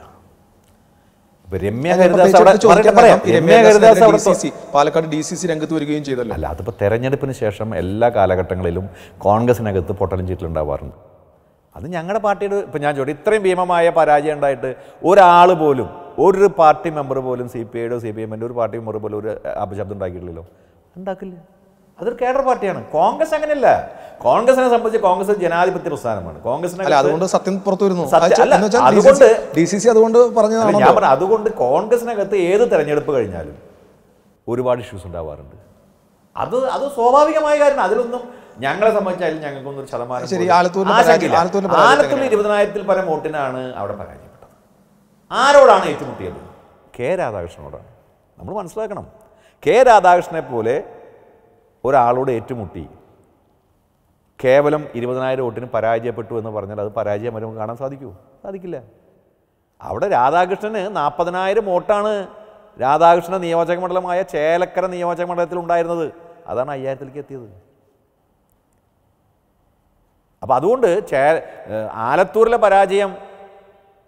പാലക്കാട് ഡി സി സി രംഗത്ത് വരികയും ചെയ്തല്ലോ അല്ല അതിപ്പോൾ തെരഞ്ഞെടുപ്പിന് ശേഷം എല്ലാ കാലഘട്ടങ്ങളിലും കോൺഗ്രസിനകത്ത് പൊട്ടലും ചീറ്റലുണ്ടാവാറുണ്ട് അത് ഞങ്ങളുടെ പാർട്ടിയുടെ ഇപ്പം ഞാൻ ചോദിച്ചു ഇത്രയും ഭീമമായ പരാജയം ഉണ്ടായിട്ട് ഒരാൾ പോലും ഒരു പാർട്ടി മെമ്പർ പോലും സി പി ഐയുടെ സി പി എമ്മിൻ്റെ ഒരു പാർട്ടി മെമ്പർ പോലും ഒരു അപശബ്ദം ഉണ്ടാക്കിയിട്ടില്ലല്ലോ ഉണ്ടാക്കില്ല അതൊരു കേഡർ പാർട്ടിയാണ് കോൺഗ്രസ് അങ്ങനെയല്ല കോൺഗ്രസിനെ സംബന്ധിച്ച് കോൺഗ്രസ് ജനാധിപത്യ പ്രസ്ഥാനമാണ് കോൺഗ്രസിനെ അതുകൊണ്ട് സത്യം വരുന്നു അതുകൊണ്ട് അതുകൊണ്ട് ഞാൻ പറഞ്ഞു അതുകൊണ്ട് കോൺഗ്രസിനകത്ത് ഏത് തെരഞ്ഞെടുപ്പ് കഴിഞ്ഞാലും ഒരുപാട് ഇഷ്യൂസ് ഉണ്ടാവാറുണ്ട് അത് അത് സ്വാഭാവികമായ കാര്യം അതിലൊന്നും ഞങ്ങളെ സംബന്ധിച്ചായാലും ഞങ്ങൾക്കൊന്നും ഒരു ശതമാനം ആലത്തൂരിൽ ഇരുപതിനായിരത്തിൽ പരം വോട്ടിനാണ് അവിടെ പരാജയപ്പെട്ടത് ആരോടാണ് ഏറ്റുമുട്ടിയത് കെ രാധാകൃഷ്ണനോടാണ് നമ്മൾ മനസ്സിലാക്കണം കെ രാധാകൃഷ്ണനെ പോലെ ഒരാളോട് ഏറ്റുമുട്ടി കേവലം ഇരുപതിനായിരം വോട്ടിന് പരാജയപ്പെട്ടു എന്ന് പറഞ്ഞാൽ അത് പരാജയം വരുമ്പോൾ കാണാൻ സാധിക്കുമോ സാധിക്കില്ല അവിടെ രാധാകൃഷ്ണന് നാൽപ്പതിനായിരം വോട്ടാണ് രാധാകൃഷ്ണ നിയോജക മണ്ഡലമായ ചേലക്കര നിയോജക മണ്ഡലത്തിൽ ഉണ്ടായിരുന്നത് അതാണ് അയ്യായിരത്തിലേക്ക് എത്തിയത് അപ്പോൾ അതുകൊണ്ട് ചേ ആലത്തൂരിലെ പരാജയം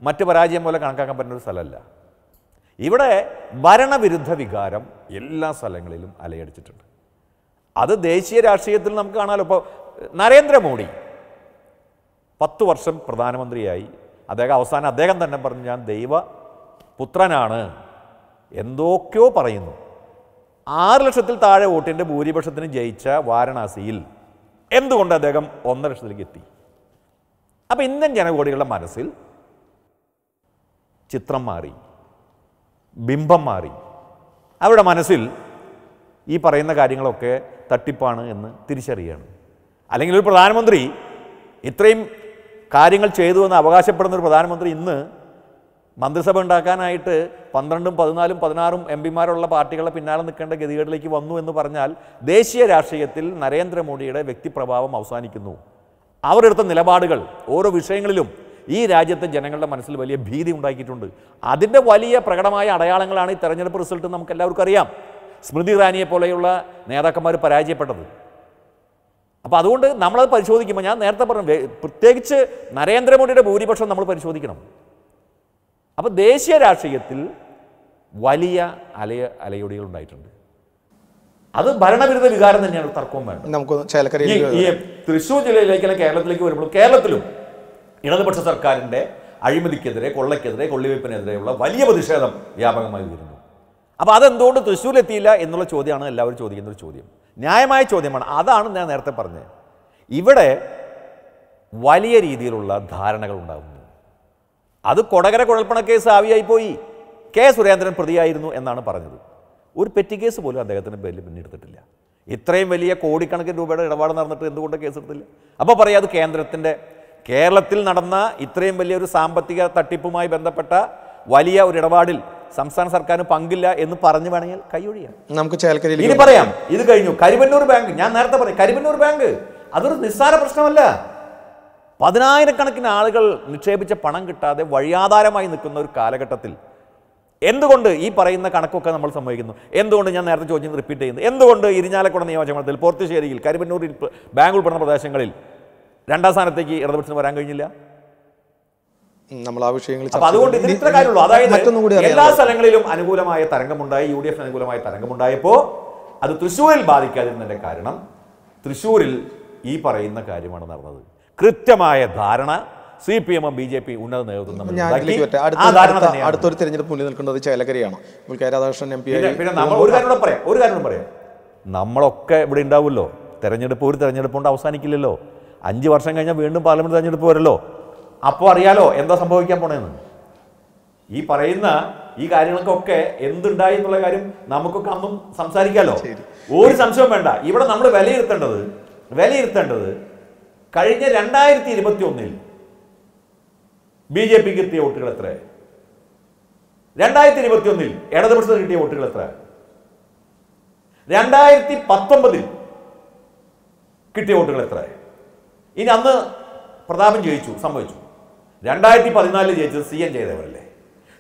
മറ്റ് പരാജയം പോലെ കണക്കാക്കാൻ പറ്റുന്ന ഒരു സ്ഥലമല്ല ഇവിടെ ഭരണവിരുദ്ധ വികാരം എല്ലാ സ്ഥലങ്ങളിലും അലയടിച്ചിട്ടുണ്ട് അത് ദേശീയ രാഷ്ട്രീയത്തിൽ നമുക്ക് കാണാമല്ലോ ഇപ്പോൾ നരേന്ദ്രമോദി പത്ത് വർഷം പ്രധാനമന്ത്രിയായി അദ്ദേഹം അവസാനം അദ്ദേഹം തന്നെ പറഞ്ഞു ഞാൻ ദൈവ പുത്രനാണ് എന്തൊക്കെയോ പറയുന്നു ആറ് ലക്ഷത്തിൽ താഴെ വോട്ടിൻ്റെ ഭൂരിപക്ഷത്തിന് ജയിച്ച വാരണാസിയിൽ എന്തുകൊണ്ട് അദ്ദേഹം ഒന്നര ലക്ഷത്തിലേക്ക് എത്തി അപ്പോൾ ഇന്ത്യൻ ജനകോടികളുടെ മനസ്സിൽ ചിത്രം മാറി ബിംബം മാറി അവരുടെ മനസ്സിൽ ഈ പറയുന്ന കാര്യങ്ങളൊക്കെ തട്ടിപ്പാണ് എന്ന് തിരിച്ചറിയാണ് അല്ലെങ്കിൽ ഒരു പ്രധാനമന്ത്രി ഇത്രയും കാര്യങ്ങൾ ചെയ്തു എന്ന് അവകാശപ്പെടുന്ന ഒരു പ്രധാനമന്ത്രി ഇന്ന് മന്ത്രിസഭ ഉണ്ടാക്കാനായിട്ട് പന്ത്രണ്ടും പതിനാലും പതിനാറും എം പിമാരുള്ള പാർട്ടികളെ പിന്നാലെ നിൽക്കേണ്ട ഗതികേടിലേക്ക് വന്നു എന്ന് പറഞ്ഞാൽ ദേശീയ രാഷ്ട്രീയത്തിൽ നരേന്ദ്രമോദിയുടെ വ്യക്തിപ്രഭാവം അവസാനിക്കുന്നു അവരെടുത്ത നിലപാടുകൾ ഓരോ വിഷയങ്ങളിലും ഈ രാജ്യത്തെ ജനങ്ങളുടെ മനസ്സിൽ വലിയ ഭീതി ഉണ്ടാക്കിയിട്ടുണ്ട് അതിൻ്റെ വലിയ പ്രകടമായ അടയാളങ്ങളാണ് ഈ തെരഞ്ഞെടുപ്പ് റിസൾട്ട് നമുക്ക് എല്ലാവർക്കും അറിയാം സ്മൃതി ഇറാനിയെ പോലെയുള്ള നേതാക്കന്മാർ പരാജയപ്പെട്ടത് അപ്പോൾ അതുകൊണ്ട് നമ്മളത് പരിശോധിക്കുമ്പോൾ ഞാൻ നേരത്തെ പറഞ്ഞു പ്രത്യേകിച്ച് നരേന്ദ്രമോദിയുടെ ഭൂരിപക്ഷം നമ്മൾ പരിശോധിക്കണം അപ്പോൾ ദേശീയ രാഷ്ട്രീയത്തിൽ വലിയ അലയ അലയൊടികൾ ഉണ്ടായിട്ടുണ്ട് അത് ഭരണവിരുദ്ധ വികാരം തന്നെയാണ് തർക്കവും വേണം നമുക്ക് ഈ തൃശ്ശൂർ ജില്ലയിലേക്കല്ല കേരളത്തിലേക്ക് വരുമ്പോൾ കേരളത്തിലും ഇടതുപക്ഷ സർക്കാരിൻ്റെ അഴിമതിക്കെതിരെ കൊള്ളയ്ക്കെതിരെ കൊള്ളിവയ്പ്പിനെതിരെയുള്ള വലിയ പ്രതിഷേധം വ്യാപകമായി വരുന്നു അപ്പോൾ അതെന്തുകൊണ്ട് തൃശ്ശൂരിലെത്തിയില്ല എന്നുള്ള ചോദ്യമാണ് എല്ലാവരും ചോദിക്കുന്ന ഒരു ചോദ്യം ന്യായമായ ചോദ്യമാണ് അതാണ് ഞാൻ നേരത്തെ പറഞ്ഞത് ഇവിടെ വലിയ രീതിയിലുള്ള ധാരണകൾ ഉണ്ടാകുന്നു അത് കൊടകര കുഴൽപ്പണ കേസ് ആവിയായി പോയി കെ സുരേന്ദ്രൻ പ്രതിയായിരുന്നു എന്നാണ് പറഞ്ഞത് ഒരു പെറ്റി കേസ് പോലും അദ്ദേഹത്തിൻ്റെ പേരിൽ പിന്നെടുത്തിട്ടില്ല ഇത്രയും വലിയ കോടിക്കണക്കിന് രൂപയുടെ ഇടപാട് നടന്നിട്ട് എന്തുകൊണ്ട് കേസെടുത്തില്ല അപ്പോൾ പറയാം അത് കേന്ദ്രത്തിൻ്റെ കേരളത്തിൽ നടന്ന ഇത്രയും വലിയൊരു സാമ്പത്തിക തട്ടിപ്പുമായി ബന്ധപ്പെട്ട വലിയ ഒരു ഇടപാടിൽ സംസ്ഥാന സർക്കാരിന് പങ്കില്ല എന്ന് പറഞ്ഞു വേണമെങ്കിൽ കൈയൊഴിയാം നമുക്ക് ഇനി പറയാം ഇത് കഴിഞ്ഞു കരിമന്നൂർ ബാങ്ക് ഞാൻ നേരത്തെ പറയും കരിമന്നൂർ ബാങ്ക് അതൊരു നിസ്സാര പ്രശ്നമല്ല പതിനായിരക്കണക്കിന് ആളുകൾ നിക്ഷേപിച്ച പണം കിട്ടാതെ വഴിയാധാരമായി നിൽക്കുന്ന ഒരു കാലഘട്ടത്തിൽ എന്തുകൊണ്ട് ഈ പറയുന്ന കണക്കൊക്കെ നമ്മൾ സമ്മതിക്കുന്നു എന്തുകൊണ്ട് ഞാൻ നേരത്തെ ചോദ്യം റിപ്പീറ്റ് ചെയ്യുന്നു എന്തുകൊണ്ട് ഇരിഞ്ഞാലക്കുട നിയമസമരത്തിൽ പോർത്തുശ്ശേരിയിൽ കരിമന്നൂരിൽ ബാങ്ക് ഉൾപ്പെടുന്ന പ്രദേശങ്ങളിൽ രണ്ടാം സ്ഥാനത്തേക്ക് ഇടതുപക്ഷത്തിന് വരാൻ കഴിഞ്ഞില്ല നമ്മൾ ആ വിഷയങ്ങൾ അതുകൊണ്ട് ഇതിൽ ഇത്ര കാര്യമുള്ളൂ അതായത് എല്ലാ സ്ഥലങ്ങളിലും അനുകൂലമായ തരംഗമുണ്ടായി യു ഡി എഫിന് അനുകൂലമായ തരംഗമുണ്ടായപ്പോൾ അത് തൃശ്ശൂരിൽ ബാധിക്കാതിരുന്നതിൻ്റെ കാരണം തൃശ്ശൂരിൽ ഈ പറയുന്ന കാര്യമാണ് നടന്നത് കൃത്യമായ ധാരണ സി പി എമ്മും ബി ജെ പി ഉന്നത നേതൃത്വം അടുത്തൊരു തിരഞ്ഞെടുപ്പ് മുന്നിൽ നിൽക്കുന്നത് ചേലക്കരയാണ് രാധാകൃഷ്ണൻ എം പി ഒരു കാര്യം പറയാം ഒരു കാര്യം പറയാം നമ്മളൊക്കെ ഇവിടെ ഉണ്ടാവുമല്ലോ തെരഞ്ഞെടുപ്പ് ഒരു തെരഞ്ഞെടുപ്പ് കൊണ്ട് അവസാനിക്കില്ലല്ലോ അഞ്ച് വർഷം കഴിഞ്ഞാൽ വീണ്ടും പാർലമെന്റ് തെരഞ്ഞെടുപ്പ് വരല്ലോ അപ്പോൾ അറിയാലോ എന്താ സംഭവിക്കാൻ പോണേന്ന് ഈ പറയുന്ന ഈ കാര്യങ്ങൾക്കൊക്കെ എന്തുണ്ടായി എന്നുള്ള കാര്യം നമുക്കൊക്കെ അന്നും സംസാരിക്കാലോ ഒരു സംശയം വേണ്ട ഇവിടെ നമ്മൾ വിലയിരുത്തേണ്ടത് വിലയിരുത്തേണ്ടത് കഴിഞ്ഞ രണ്ടായിരത്തി ഇരുപത്തി ഒന്നിൽ ബി ജെ പിക്ക് കിട്ടിയ വോട്ടുകൾ എത്ര രണ്ടായിരത്തി ഇരുപത്തി ഒന്നിൽ ഇടതുപക്ഷത്തിന് കിട്ടിയ വോട്ടുകൾ എത്ര രണ്ടായിരത്തി പത്തൊമ്പതിൽ കിട്ടിയ വോട്ടുകൾ എത്ര ഇനി അന്ന് പ്രതാപം ജയിച്ചു സംഭവിച്ചു രണ്ടായിരത്തി പതിനാലിൽ ജയിച്ചത് സി എം ജയദേവനല്ലേ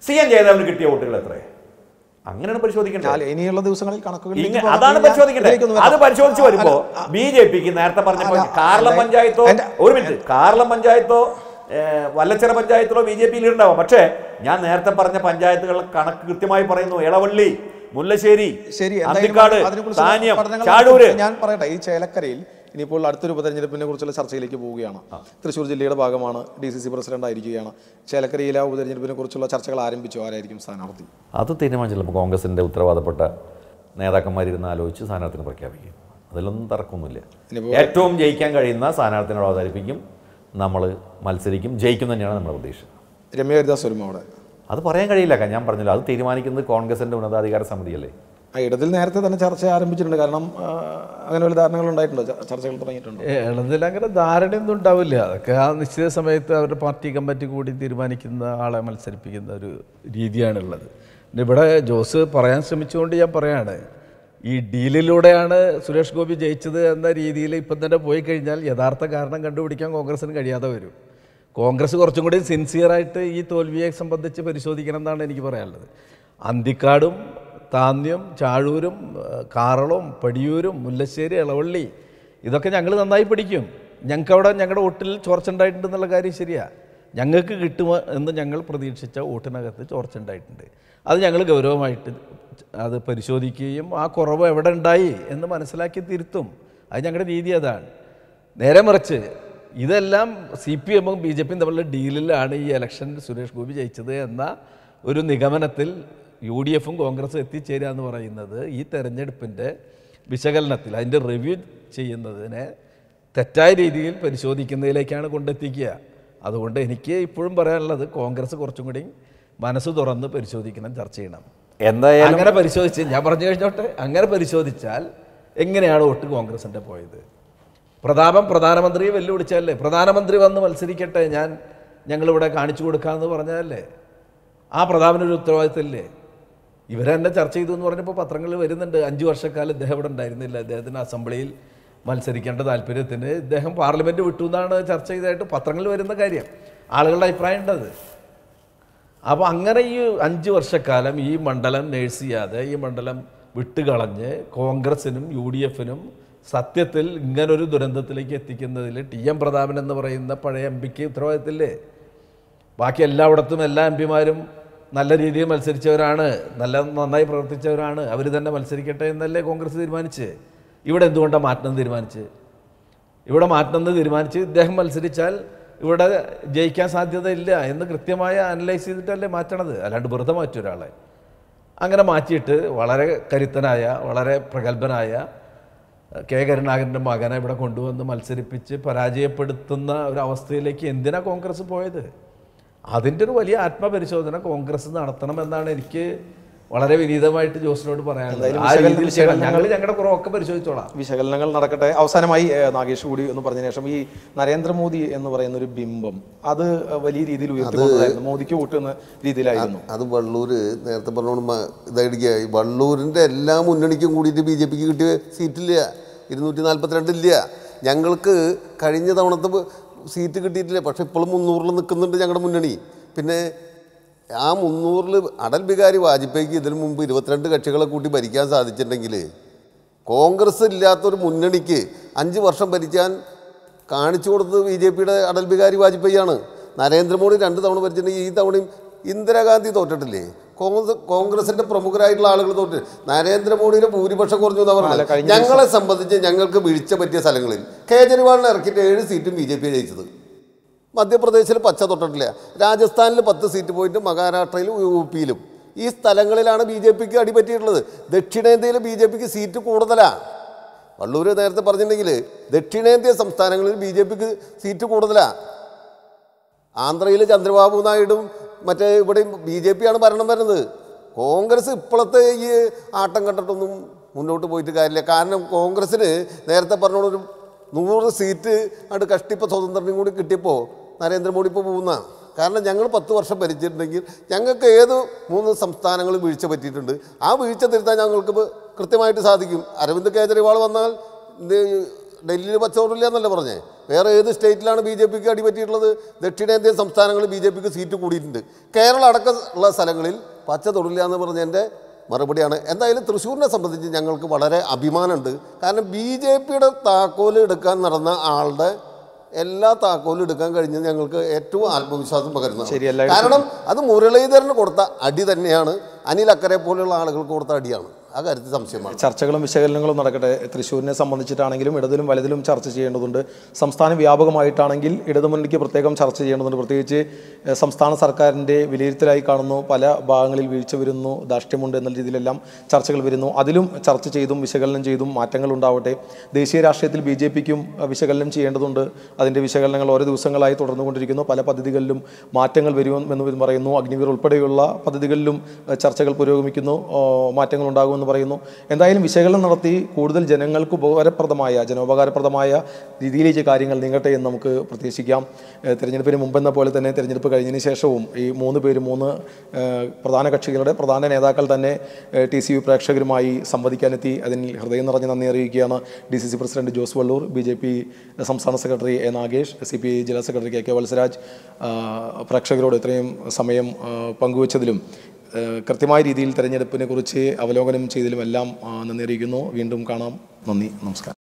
സി എം ജയദേവന് കിട്ടിയ വോട്ടുകൾ എത്രയാണ് അങ്ങനെയാണ് പരിശോധിക്കേണ്ടത് ഇനിയുള്ള ദിവസങ്ങളിൽ കണക്കുകൾ അതാണ് പരിശോധിക്കേണ്ടത് അത് പരിശോധിച്ച് വരുമ്പോ ബി ജെ പിക്ക് നേരത്തെ പറഞ്ഞ കാർലം പഞ്ചായത്തോ ഒരു മിനിറ്റ് കാർലം പഞ്ചായത്തോ വല്ലച്ചിറ പഞ്ചായത്തിലോ ബി ജെ പിയിൽ ഉണ്ടാവും പക്ഷേ ഞാൻ നേരത്തെ പറഞ്ഞ പഞ്ചായത്തുകൾ കണക്ക് കൃത്യമായി പറയുന്നു ഇളവള്ളി മുല്ലശ്ശേരി ശരി അതിനെക്കുറിച്ച് ഞാൻ പറയട്ടെ ഈ ചേലക്കരയിൽ ഇനിയിപ്പോൾ അടുത്തൊരു ഉപതെരഞ്ഞെടുപ്പിനെ കുറിച്ചുള്ള ചർച്ചയിലേക്ക് പോവുകയാണ് തൃശ്ശൂർ ജില്ലയുടെ ഭാഗമാണ് ഡി സി സി പ്രസിഡന്റ് ആയിരിക്കുകയാണ് ചേലക്കരയിലെ ഉപതെരഞ്ഞെടുപ്പിനെ കുറിച്ചുള്ള ചർച്ചകൾ ആരംഭിച്ചു ആരായിരിക്കും സ്ഥാനാർത്ഥി അത് തീരുമാനിച്ചില്ല ഇപ്പോൾ ഉത്തരവാദപ്പെട്ട നേതാക്കന്മാരിരുന്ന് ആലോചിച്ച് സ്ഥാനാർത്ഥിനെ പ്രഖ്യാപിക്കും അതിലൊന്നും തർക്കമൊന്നുമില്ല ഏറ്റവും ജയിക്കാൻ കഴിയുന്ന സ്ഥാനാർത്ഥിനോട് അവതരിപ്പിക്കും നമ്മൾ മത്സരിക്കും ജയിക്കും തന്നെയാണ് നമ്മുടെ പ്രതീക്ഷ രമ്യ ഹരിദാസ് അത് പറയാൻ കഴിയില്ല ഞാൻ പറഞ്ഞല്ലോ അത് തീരുമാനിക്കുന്നത് കോൺഗ്രസിൻ്റെ ഉന്നതാധികാര സമിതിയല്ലേ ആ ഇടതിൽ നേരത്തെ തന്നെ ചർച്ച ആരംഭിച്ചിട്ടുണ്ട് കാരണം അങ്ങനെ ഒരു ധാരണകൾ ഉണ്ടായിട്ടുണ്ടോ ചർച്ചകൾ തുടങ്ങിയിട്ടുണ്ടോ ഇടതിൽ അങ്ങനെ ധാരണയൊന്നും ഉണ്ടാവില്ല അതൊക്കെ ആ നിശ്ചിത സമയത്ത് അവരുടെ പാർട്ടി കമ്മിറ്റി കൂടി തീരുമാനിക്കുന്ന ആളെ മത്സരിപ്പിക്കുന്ന ഒരു രീതിയാണുള്ളത് ഇവിടെ ജോസ് പറയാൻ ശ്രമിച്ചുകൊണ്ട് ഞാൻ പറയാണ് ഈ ഡീലിലൂടെയാണ് സുരേഷ് ഗോപി ജയിച്ചത് എന്ന രീതിയിൽ ഇപ്പം തന്നെ പോയി കഴിഞ്ഞാൽ യഥാർത്ഥ കാരണം കണ്ടുപിടിക്കാൻ കോൺഗ്രസിന് കഴിയാതെ വരും കോൺഗ്രസ് കുറച്ചും കൂടി സിൻസിയറായിട്ട് ഈ തോൽവിയെ സംബന്ധിച്ച് പരിശോധിക്കണം എന്നാണ് എനിക്ക് പറയാനുള്ളത് അന്തിക്കാടും താന്ത്യം ചാഴൂരും കാറളവും പടിയൂരും മുല്ലശ്ശേരി ഇളവള്ളി ഇതൊക്കെ ഞങ്ങൾ നന്നായി പഠിക്കും ഞങ്ങൾക്കവിടെ ഞങ്ങളുടെ വോട്ടിൽ ചോർച്ചുണ്ടായിട്ടുണ്ടെന്നുള്ള കാര്യം ശരിയാണ് ഞങ്ങൾക്ക് കിട്ടുമോ എന്ന് ഞങ്ങൾ പ്രതീക്ഷിച്ച വോട്ടിനകത്ത് ചോർച്ചുണ്ടായിട്ടുണ്ട് അത് ഞങ്ങൾ ഗൗരവമായിട്ട് അത് പരിശോധിക്കുകയും ആ കുറവ് എവിടെ ഉണ്ടായി എന്ന് മനസ്സിലാക്കി തിരുത്തും അത് ഞങ്ങളുടെ രീതി അതാണ് നേരെ മറിച്ച് ഇതെല്ലാം സി പി എമ്മും ബി ജെ പിയും തമ്മിലുള്ള ഡീലിലാണ് ഈ ഇലക്ഷൻ സുരേഷ് ഗോപി ജയിച്ചത് എന്ന ഒരു നിഗമനത്തിൽ യു ഡി എഫും കോൺഗ്രസും എത്തിച്ചേരുക എന്ന് പറയുന്നത് ഈ തെരഞ്ഞെടുപ്പിൻ്റെ വിശകലനത്തിൽ അതിൻ്റെ റിവ്യൂ ചെയ്യുന്നതിനെ തെറ്റായ രീതിയിൽ പരിശോധിക്കുന്നതിലേക്കാണ് കൊണ്ടെത്തിക്കുക അതുകൊണ്ട് എനിക്ക് ഇപ്പോഴും പറയാനുള്ളത് കോൺഗ്രസ് കുറച്ചും കൂടി മനസ്സ് തുറന്ന് പരിശോധിക്കണം ചർച്ച ചെയ്യണം എന്തായാലും അങ്ങനെ പരിശോധിച്ച് ഞാൻ പറഞ്ഞു കഴിഞ്ഞോട്ടെ അങ്ങനെ പരിശോധിച്ചാൽ എങ്ങനെയാണ് വോട്ട് കോൺഗ്രസിൻ്റെ പോയത് പ്രതാപം പ്രധാനമന്ത്രിയെ വെല്ലുവിളിച്ചല്ലേ പ്രധാനമന്ത്രി വന്ന് മത്സരിക്കട്ടെ ഞാൻ ഞങ്ങളിവിടെ കാണിച്ചു കൊടുക്കാമെന്ന് പറഞ്ഞതല്ലേ ആ പ്രതാപനൊരു ഉത്തരവാദിത്തമില്ലേ ഇവരെന്നെ ചർച്ച ചെയ്തു എന്ന് പറഞ്ഞപ്പോൾ പത്രങ്ങളിൽ വരുന്നുണ്ട് അഞ്ച് വർഷക്കാലം ഇദ്ദേഹം ഇവിടെ ഉണ്ടായിരുന്നില്ല അദ്ദേഹത്തിന് അസംബ്ലിയിൽ മത്സരിക്കേണ്ട താല്പര്യത്തിന് ഇദ്ദേഹം പാർലമെൻറ്റ് വിട്ടു എന്നാണ് ചർച്ച ചെയ്തതായിട്ട് പത്രങ്ങളിൽ വരുന്ന കാര്യം ആളുകളുടെ അഭിപ്രായം ഉണ്ടത് അപ്പോൾ അങ്ങനെ ഈ അഞ്ച് വർഷക്കാലം ഈ മണ്ഡലം നേഴ്സ് ചെയ്യാതെ ഈ മണ്ഡലം വിട്ടുകളഞ്ഞ് കോൺഗ്രസിനും യു ഡി എഫിനും സത്യത്തിൽ ഇങ്ങനൊരു ദുരന്തത്തിലേക്ക് എത്തിക്കുന്നതിൽ ടി എം പ്രതാപൻ എന്ന് പറയുന്ന പഴയ എം പിക്ക് ഉത്തരവാദിത്തമില്ലേ ബാക്കി എല്ലായിടത്തും എല്ലാ എം പിമാരും നല്ല രീതിയിൽ മത്സരിച്ചവരാണ് നല്ല നന്നായി പ്രവർത്തിച്ചവരാണ് അവർ തന്നെ മത്സരിക്കട്ടെ എന്നല്ലേ കോൺഗ്രസ് തീരുമാനിച്ച് ഇവിടെ എന്തുകൊണ്ടാണ് മാറ്റണം തീരുമാനിച്ച് ഇവിടെ എന്ന് തീരുമാനിച്ച് ഇദ്ദേഹം മത്സരിച്ചാൽ ഇവിടെ ജയിക്കാൻ സാധ്യതയില്ല എന്ന് കൃത്യമായ അനലൈസ് ചെയ്തിട്ടല്ലേ മാറ്റണത് അല്ലാണ്ട് വെറുതെ മാറ്റി ഒരാളെ അങ്ങനെ മാറ്റിയിട്ട് വളരെ കരുത്തനായ വളരെ പ്രഗത്ഭനായ കെ കരുണാകരൻ്റെ മകനെ ഇവിടെ കൊണ്ടുവന്ന് മത്സരിപ്പിച്ച് പരാജയപ്പെടുത്തുന്ന ഒരു അവസ്ഥയിലേക്ക് എന്തിനാണ് കോൺഗ്രസ് പോയത് അതിൻ്റെ ഒരു വലിയ ആത്മപരിശോധന കോൺഗ്രസ് നടത്തണം എന്നാണ് എനിക്ക് വളരെ വിനീതമായിട്ട് ജോസിനോട് പറയാനുള്ളത് ഞങ്ങൾ ഞങ്ങളുടെ കുറവൊക്കെ പരിശോധിച്ചോളാം വിശകലനങ്ങൾ നടക്കട്ടെ അവസാനമായി നാഗേഷ് കൂടി എന്ന് പറഞ്ഞ ശേഷം ഈ നരേന്ദ്രമോദി എന്ന് പറയുന്ന ഒരു ബിംബം അത് വലിയ രീതിയിൽ ഉയർത്തിക്കൊണ്ടായിരുന്നു മോദിക്ക് കൂട്ടുന്ന രീതിയിലായിരുന്നു അത് വള്ളൂര് നേരത്തെ പറഞ്ഞോണ്ട് ഇതായിരിക്കുക വള്ളൂരിന്റെ എല്ലാ മുന്നണിക്കും കൂടിയിട്ട് ബി ജെ പിക്ക് കിട്ടിയ സീറ്റില്ല ഇരുന്നൂറ്റി നാല്പത്തിരണ്ടില്ല ഞങ്ങൾക്ക് കഴിഞ്ഞ തവണത്തെ സീറ്റ് കിട്ടിയിട്ടില്ല പക്ഷേ ഇപ്പോഴും മുന്നൂറിൽ നിൽക്കുന്നുണ്ട് ഞങ്ങളുടെ മുന്നണി പിന്നെ ആ മുന്നൂറിൽ അടൽ ബിഹാരി വാജ്പേയിക്ക് ഇതിനു മുമ്പ് ഇരുപത്തിരണ്ട് കക്ഷികളെ കൂട്ടി ഭരിക്കാൻ സാധിച്ചിട്ടുണ്ടെങ്കിൽ കോൺഗ്രസ് ഇല്ലാത്തൊരു മുന്നണിക്ക് അഞ്ച് വർഷം ഭരിക്കാൻ കാണിച്ചു കൊടുത്തത് ബി ജെ പിയുടെ അടൽ ബിഹാരി വാജ്പേയിയാണ് നരേന്ദ്രമോദി രണ്ട് തവണ ഭരിച്ചിട്ടുണ്ടെങ്കിൽ ഈ തവണയും ഇന്ദിരാഗാന്ധി തോറ്റിട്ടില്ലേ കോൺഗ്രസ് കോൺഗ്രസിന്റെ പ്രമുഖരായിട്ടുള്ള ആളുകൾ തൊട്ട് നരേന്ദ്രമോദിയുടെ ഭൂരിപക്ഷം കുറഞ്ഞു എന്ന് പറഞ്ഞത് ഞങ്ങളെ സംബന്ധിച്ച് ഞങ്ങൾക്ക് വീഴ്ച പറ്റിയ സ്ഥലങ്ങളിൽ കേജ്രിവാളിന് ഇറക്കിയിട്ട് ഏഴ് സീറ്റും ബി ജെ പി ജയിച്ചത് മധ്യപ്രദേശിൽ പച്ച തൊട്ടിട്ടില്ല രാജസ്ഥാനിൽ പത്ത് സീറ്റ് പോയിട്ട് മഹാരാഷ്ട്രയിലും യു പിയിലും ഈ സ്ഥലങ്ങളിലാണ് ബി ജെ പിക്ക് അടിപറ്റിയിട്ടുള്ളത് ദക്ഷിണേന്ത്യയിൽ ബി ജെ പിക്ക് സീറ്റ് കൂടുതലാണ് വള്ളൂർ നേരത്തെ പറഞ്ഞിട്ടുണ്ടെങ്കിൽ ദക്ഷിണേന്ത്യ സംസ്ഥാനങ്ങളിൽ ബി ജെ പിക്ക് സീറ്റ് കൂടുതലാണ് ആന്ധ്രയിൽ ചന്ദ്രബാബു നായിഡും മറ്റേ ഇവിടെയും ബി ജെ പിയാണ് ഭരണം വരുന്നത് കോൺഗ്രസ് ഇപ്പോഴത്തെ ഈ ആട്ടം കണ്ടിട്ടൊന്നും മുന്നോട്ട് പോയിട്ട് കാര്യമില്ല കാരണം കോൺഗ്രസ്സിന് നേരത്തെ പറഞ്ഞോളൊരു നൂറ് സീറ്റ് ആയിട്ട് കഷ്ടിപ്പ് സ്വതന്ത്രനും കൂടി കിട്ടിയപ്പോൾ നരേന്ദ്രമോദി ഇപ്പോൾ പോകുന്ന കാരണം ഞങ്ങൾ പത്ത് വർഷം ഭരിച്ചിട്ടുണ്ടെങ്കിൽ ഞങ്ങൾക്ക് ഏത് മൂന്ന് സംസ്ഥാനങ്ങൾ വീഴ്ച പറ്റിയിട്ടുണ്ട് ആ വീഴ്ച തിരുത്താൻ ഞങ്ങൾക്ക് കൃത്യമായിട്ട് സാധിക്കും അരവിന്ദ് കെജ്രിവാൾ വന്നാൽ ഡൽഹിയിൽ പച്ചവോട്ടില്ല എന്നല്ല പറഞ്ഞേ വേറെ ഏത് സ്റ്റേറ്റിലാണ് ബി ജെ പിക്ക് അടിപറ്റിയിട്ടുള്ളത് ദക്ഷിണേന്ത്യൻ സംസ്ഥാനങ്ങളിൽ ബി ജെ പിക്ക് സീറ്റ് കൂടിയിട്ടുണ്ട് കേരളം അടക്കമുള്ള സ്ഥലങ്ങളിൽ പച്ച തൊടില്ല എന്ന് എൻ്റെ മറുപടിയാണ് എന്തായാലും തൃശ്ശൂരിനെ സംബന്ധിച്ച് ഞങ്ങൾക്ക് വളരെ അഭിമാനമുണ്ട് കാരണം ബി ജെ പിയുടെ താക്കോൽ എടുക്കാൻ നടന്ന ആളുടെ എല്ലാ താക്കോലും എടുക്കാൻ കഴിഞ്ഞ് ഞങ്ങൾക്ക് ഏറ്റവും ആത്മവിശ്വാസം പകരുന്നത് കാരണം അത് മുരളീധരന് കൊടുത്ത അടി തന്നെയാണ് അനിൽ അക്കരെ പോലെയുള്ള ആളുകൾക്ക് കൊടുത്ത അടിയാണ് ആ കാര്യത്തിൽ സംശയമാണ് ചർച്ചകളും വിശകലനങ്ങളും നടക്കട്ടെ തൃശ്ശൂരിനെ സംബന്ധിച്ചിട്ടാണെങ്കിലും ഇടതിലും വലതിലും ചർച്ച ചെയ്യേണ്ടതുണ്ട് സംസ്ഥാന വ്യാപകമായിട്ടാണെങ്കിൽ ഇടതുമുന്നണിക്ക് പ്രത്യേകം ചർച്ച ചെയ്യേണ്ടതുണ്ട് പ്രത്യേകിച്ച് സംസ്ഥാന സർക്കാരിൻ്റെ വിലയിരുത്തലായി കാണുന്നു പല ഭാഗങ്ങളിൽ വീഴ്ച വരുന്നു ദാഷ്ട്യമുണ്ട് എന്ന രീതിയിലെല്ലാം ചർച്ചകൾ വരുന്നു അതിലും ചർച്ച ചെയ്തും വിശകലനം ചെയ്തും മാറ്റങ്ങൾ ഉണ്ടാവട്ടെ ദേശീയ രാഷ്ട്രീയത്തിൽ ബി ജെ പിക്കും വിശകലനം ചെയ്യേണ്ടതുണ്ട് അതിൻ്റെ വിശകലനങ്ങൾ ഓരോ ദിവസങ്ങളായി തുടർന്നുകൊണ്ടിരിക്കുന്നു പല പദ്ധതികളിലും മാറ്റങ്ങൾ വരുമെന്ന് പറയുന്നു അഗ്നിവീർ ഉൾപ്പെടെയുള്ള പദ്ധതികളിലും ചർച്ചകൾ പുരോഗമിക്കുന്നു മാറ്റങ്ങൾ ഉണ്ടാകുമെന്ന് എന്ന് പറയുന്നു എന്തായാലും വിശകലനം നടത്തി കൂടുതൽ ജനങ്ങൾക്ക് ഉപകാരപ്രദമായ ജനോപകാരപ്രദമായ രീതിയിലേക്ക് കാര്യങ്ങൾ നീങ്ങട്ടെ എന്ന് നമുക്ക് പ്രതീക്ഷിക്കാം തിരഞ്ഞെടുപ്പിന് മുമ്പെന്ന പോലെ തന്നെ തിരഞ്ഞെടുപ്പ് കഴിഞ്ഞതിന് ശേഷവും ഈ മൂന്ന് പേര് മൂന്ന് പ്രധാന കക്ഷികളുടെ പ്രധാന നേതാക്കൾ തന്നെ ടി സി യു പ്രേക്ഷകരുമായി സംവദിക്കാനെത്തി അതിൽ ഹൃദയം നിറഞ്ഞ നന്ദി അറിയിക്കുകയാണ് D C C president Jose Vallur B J P സംസ്ഥാന secretary A Nagesh C P ജില്ലാ സെക്രട്ടറി കെ കെ വത്സരാജ് പ്രേക്ഷകരോട് ഇത്രയും സമയം പങ്കുവച്ചതിലും കൃത്യമായ രീതിയിൽ തെരഞ്ഞെടുപ്പിനെ കുറിച്ച് അവലോകനം ചെയ്തതിലുമെല്ലാം നന്ദി അറിയിക്കുന്നു വീണ്ടും കാണാം നന്ദി നമസ്കാരം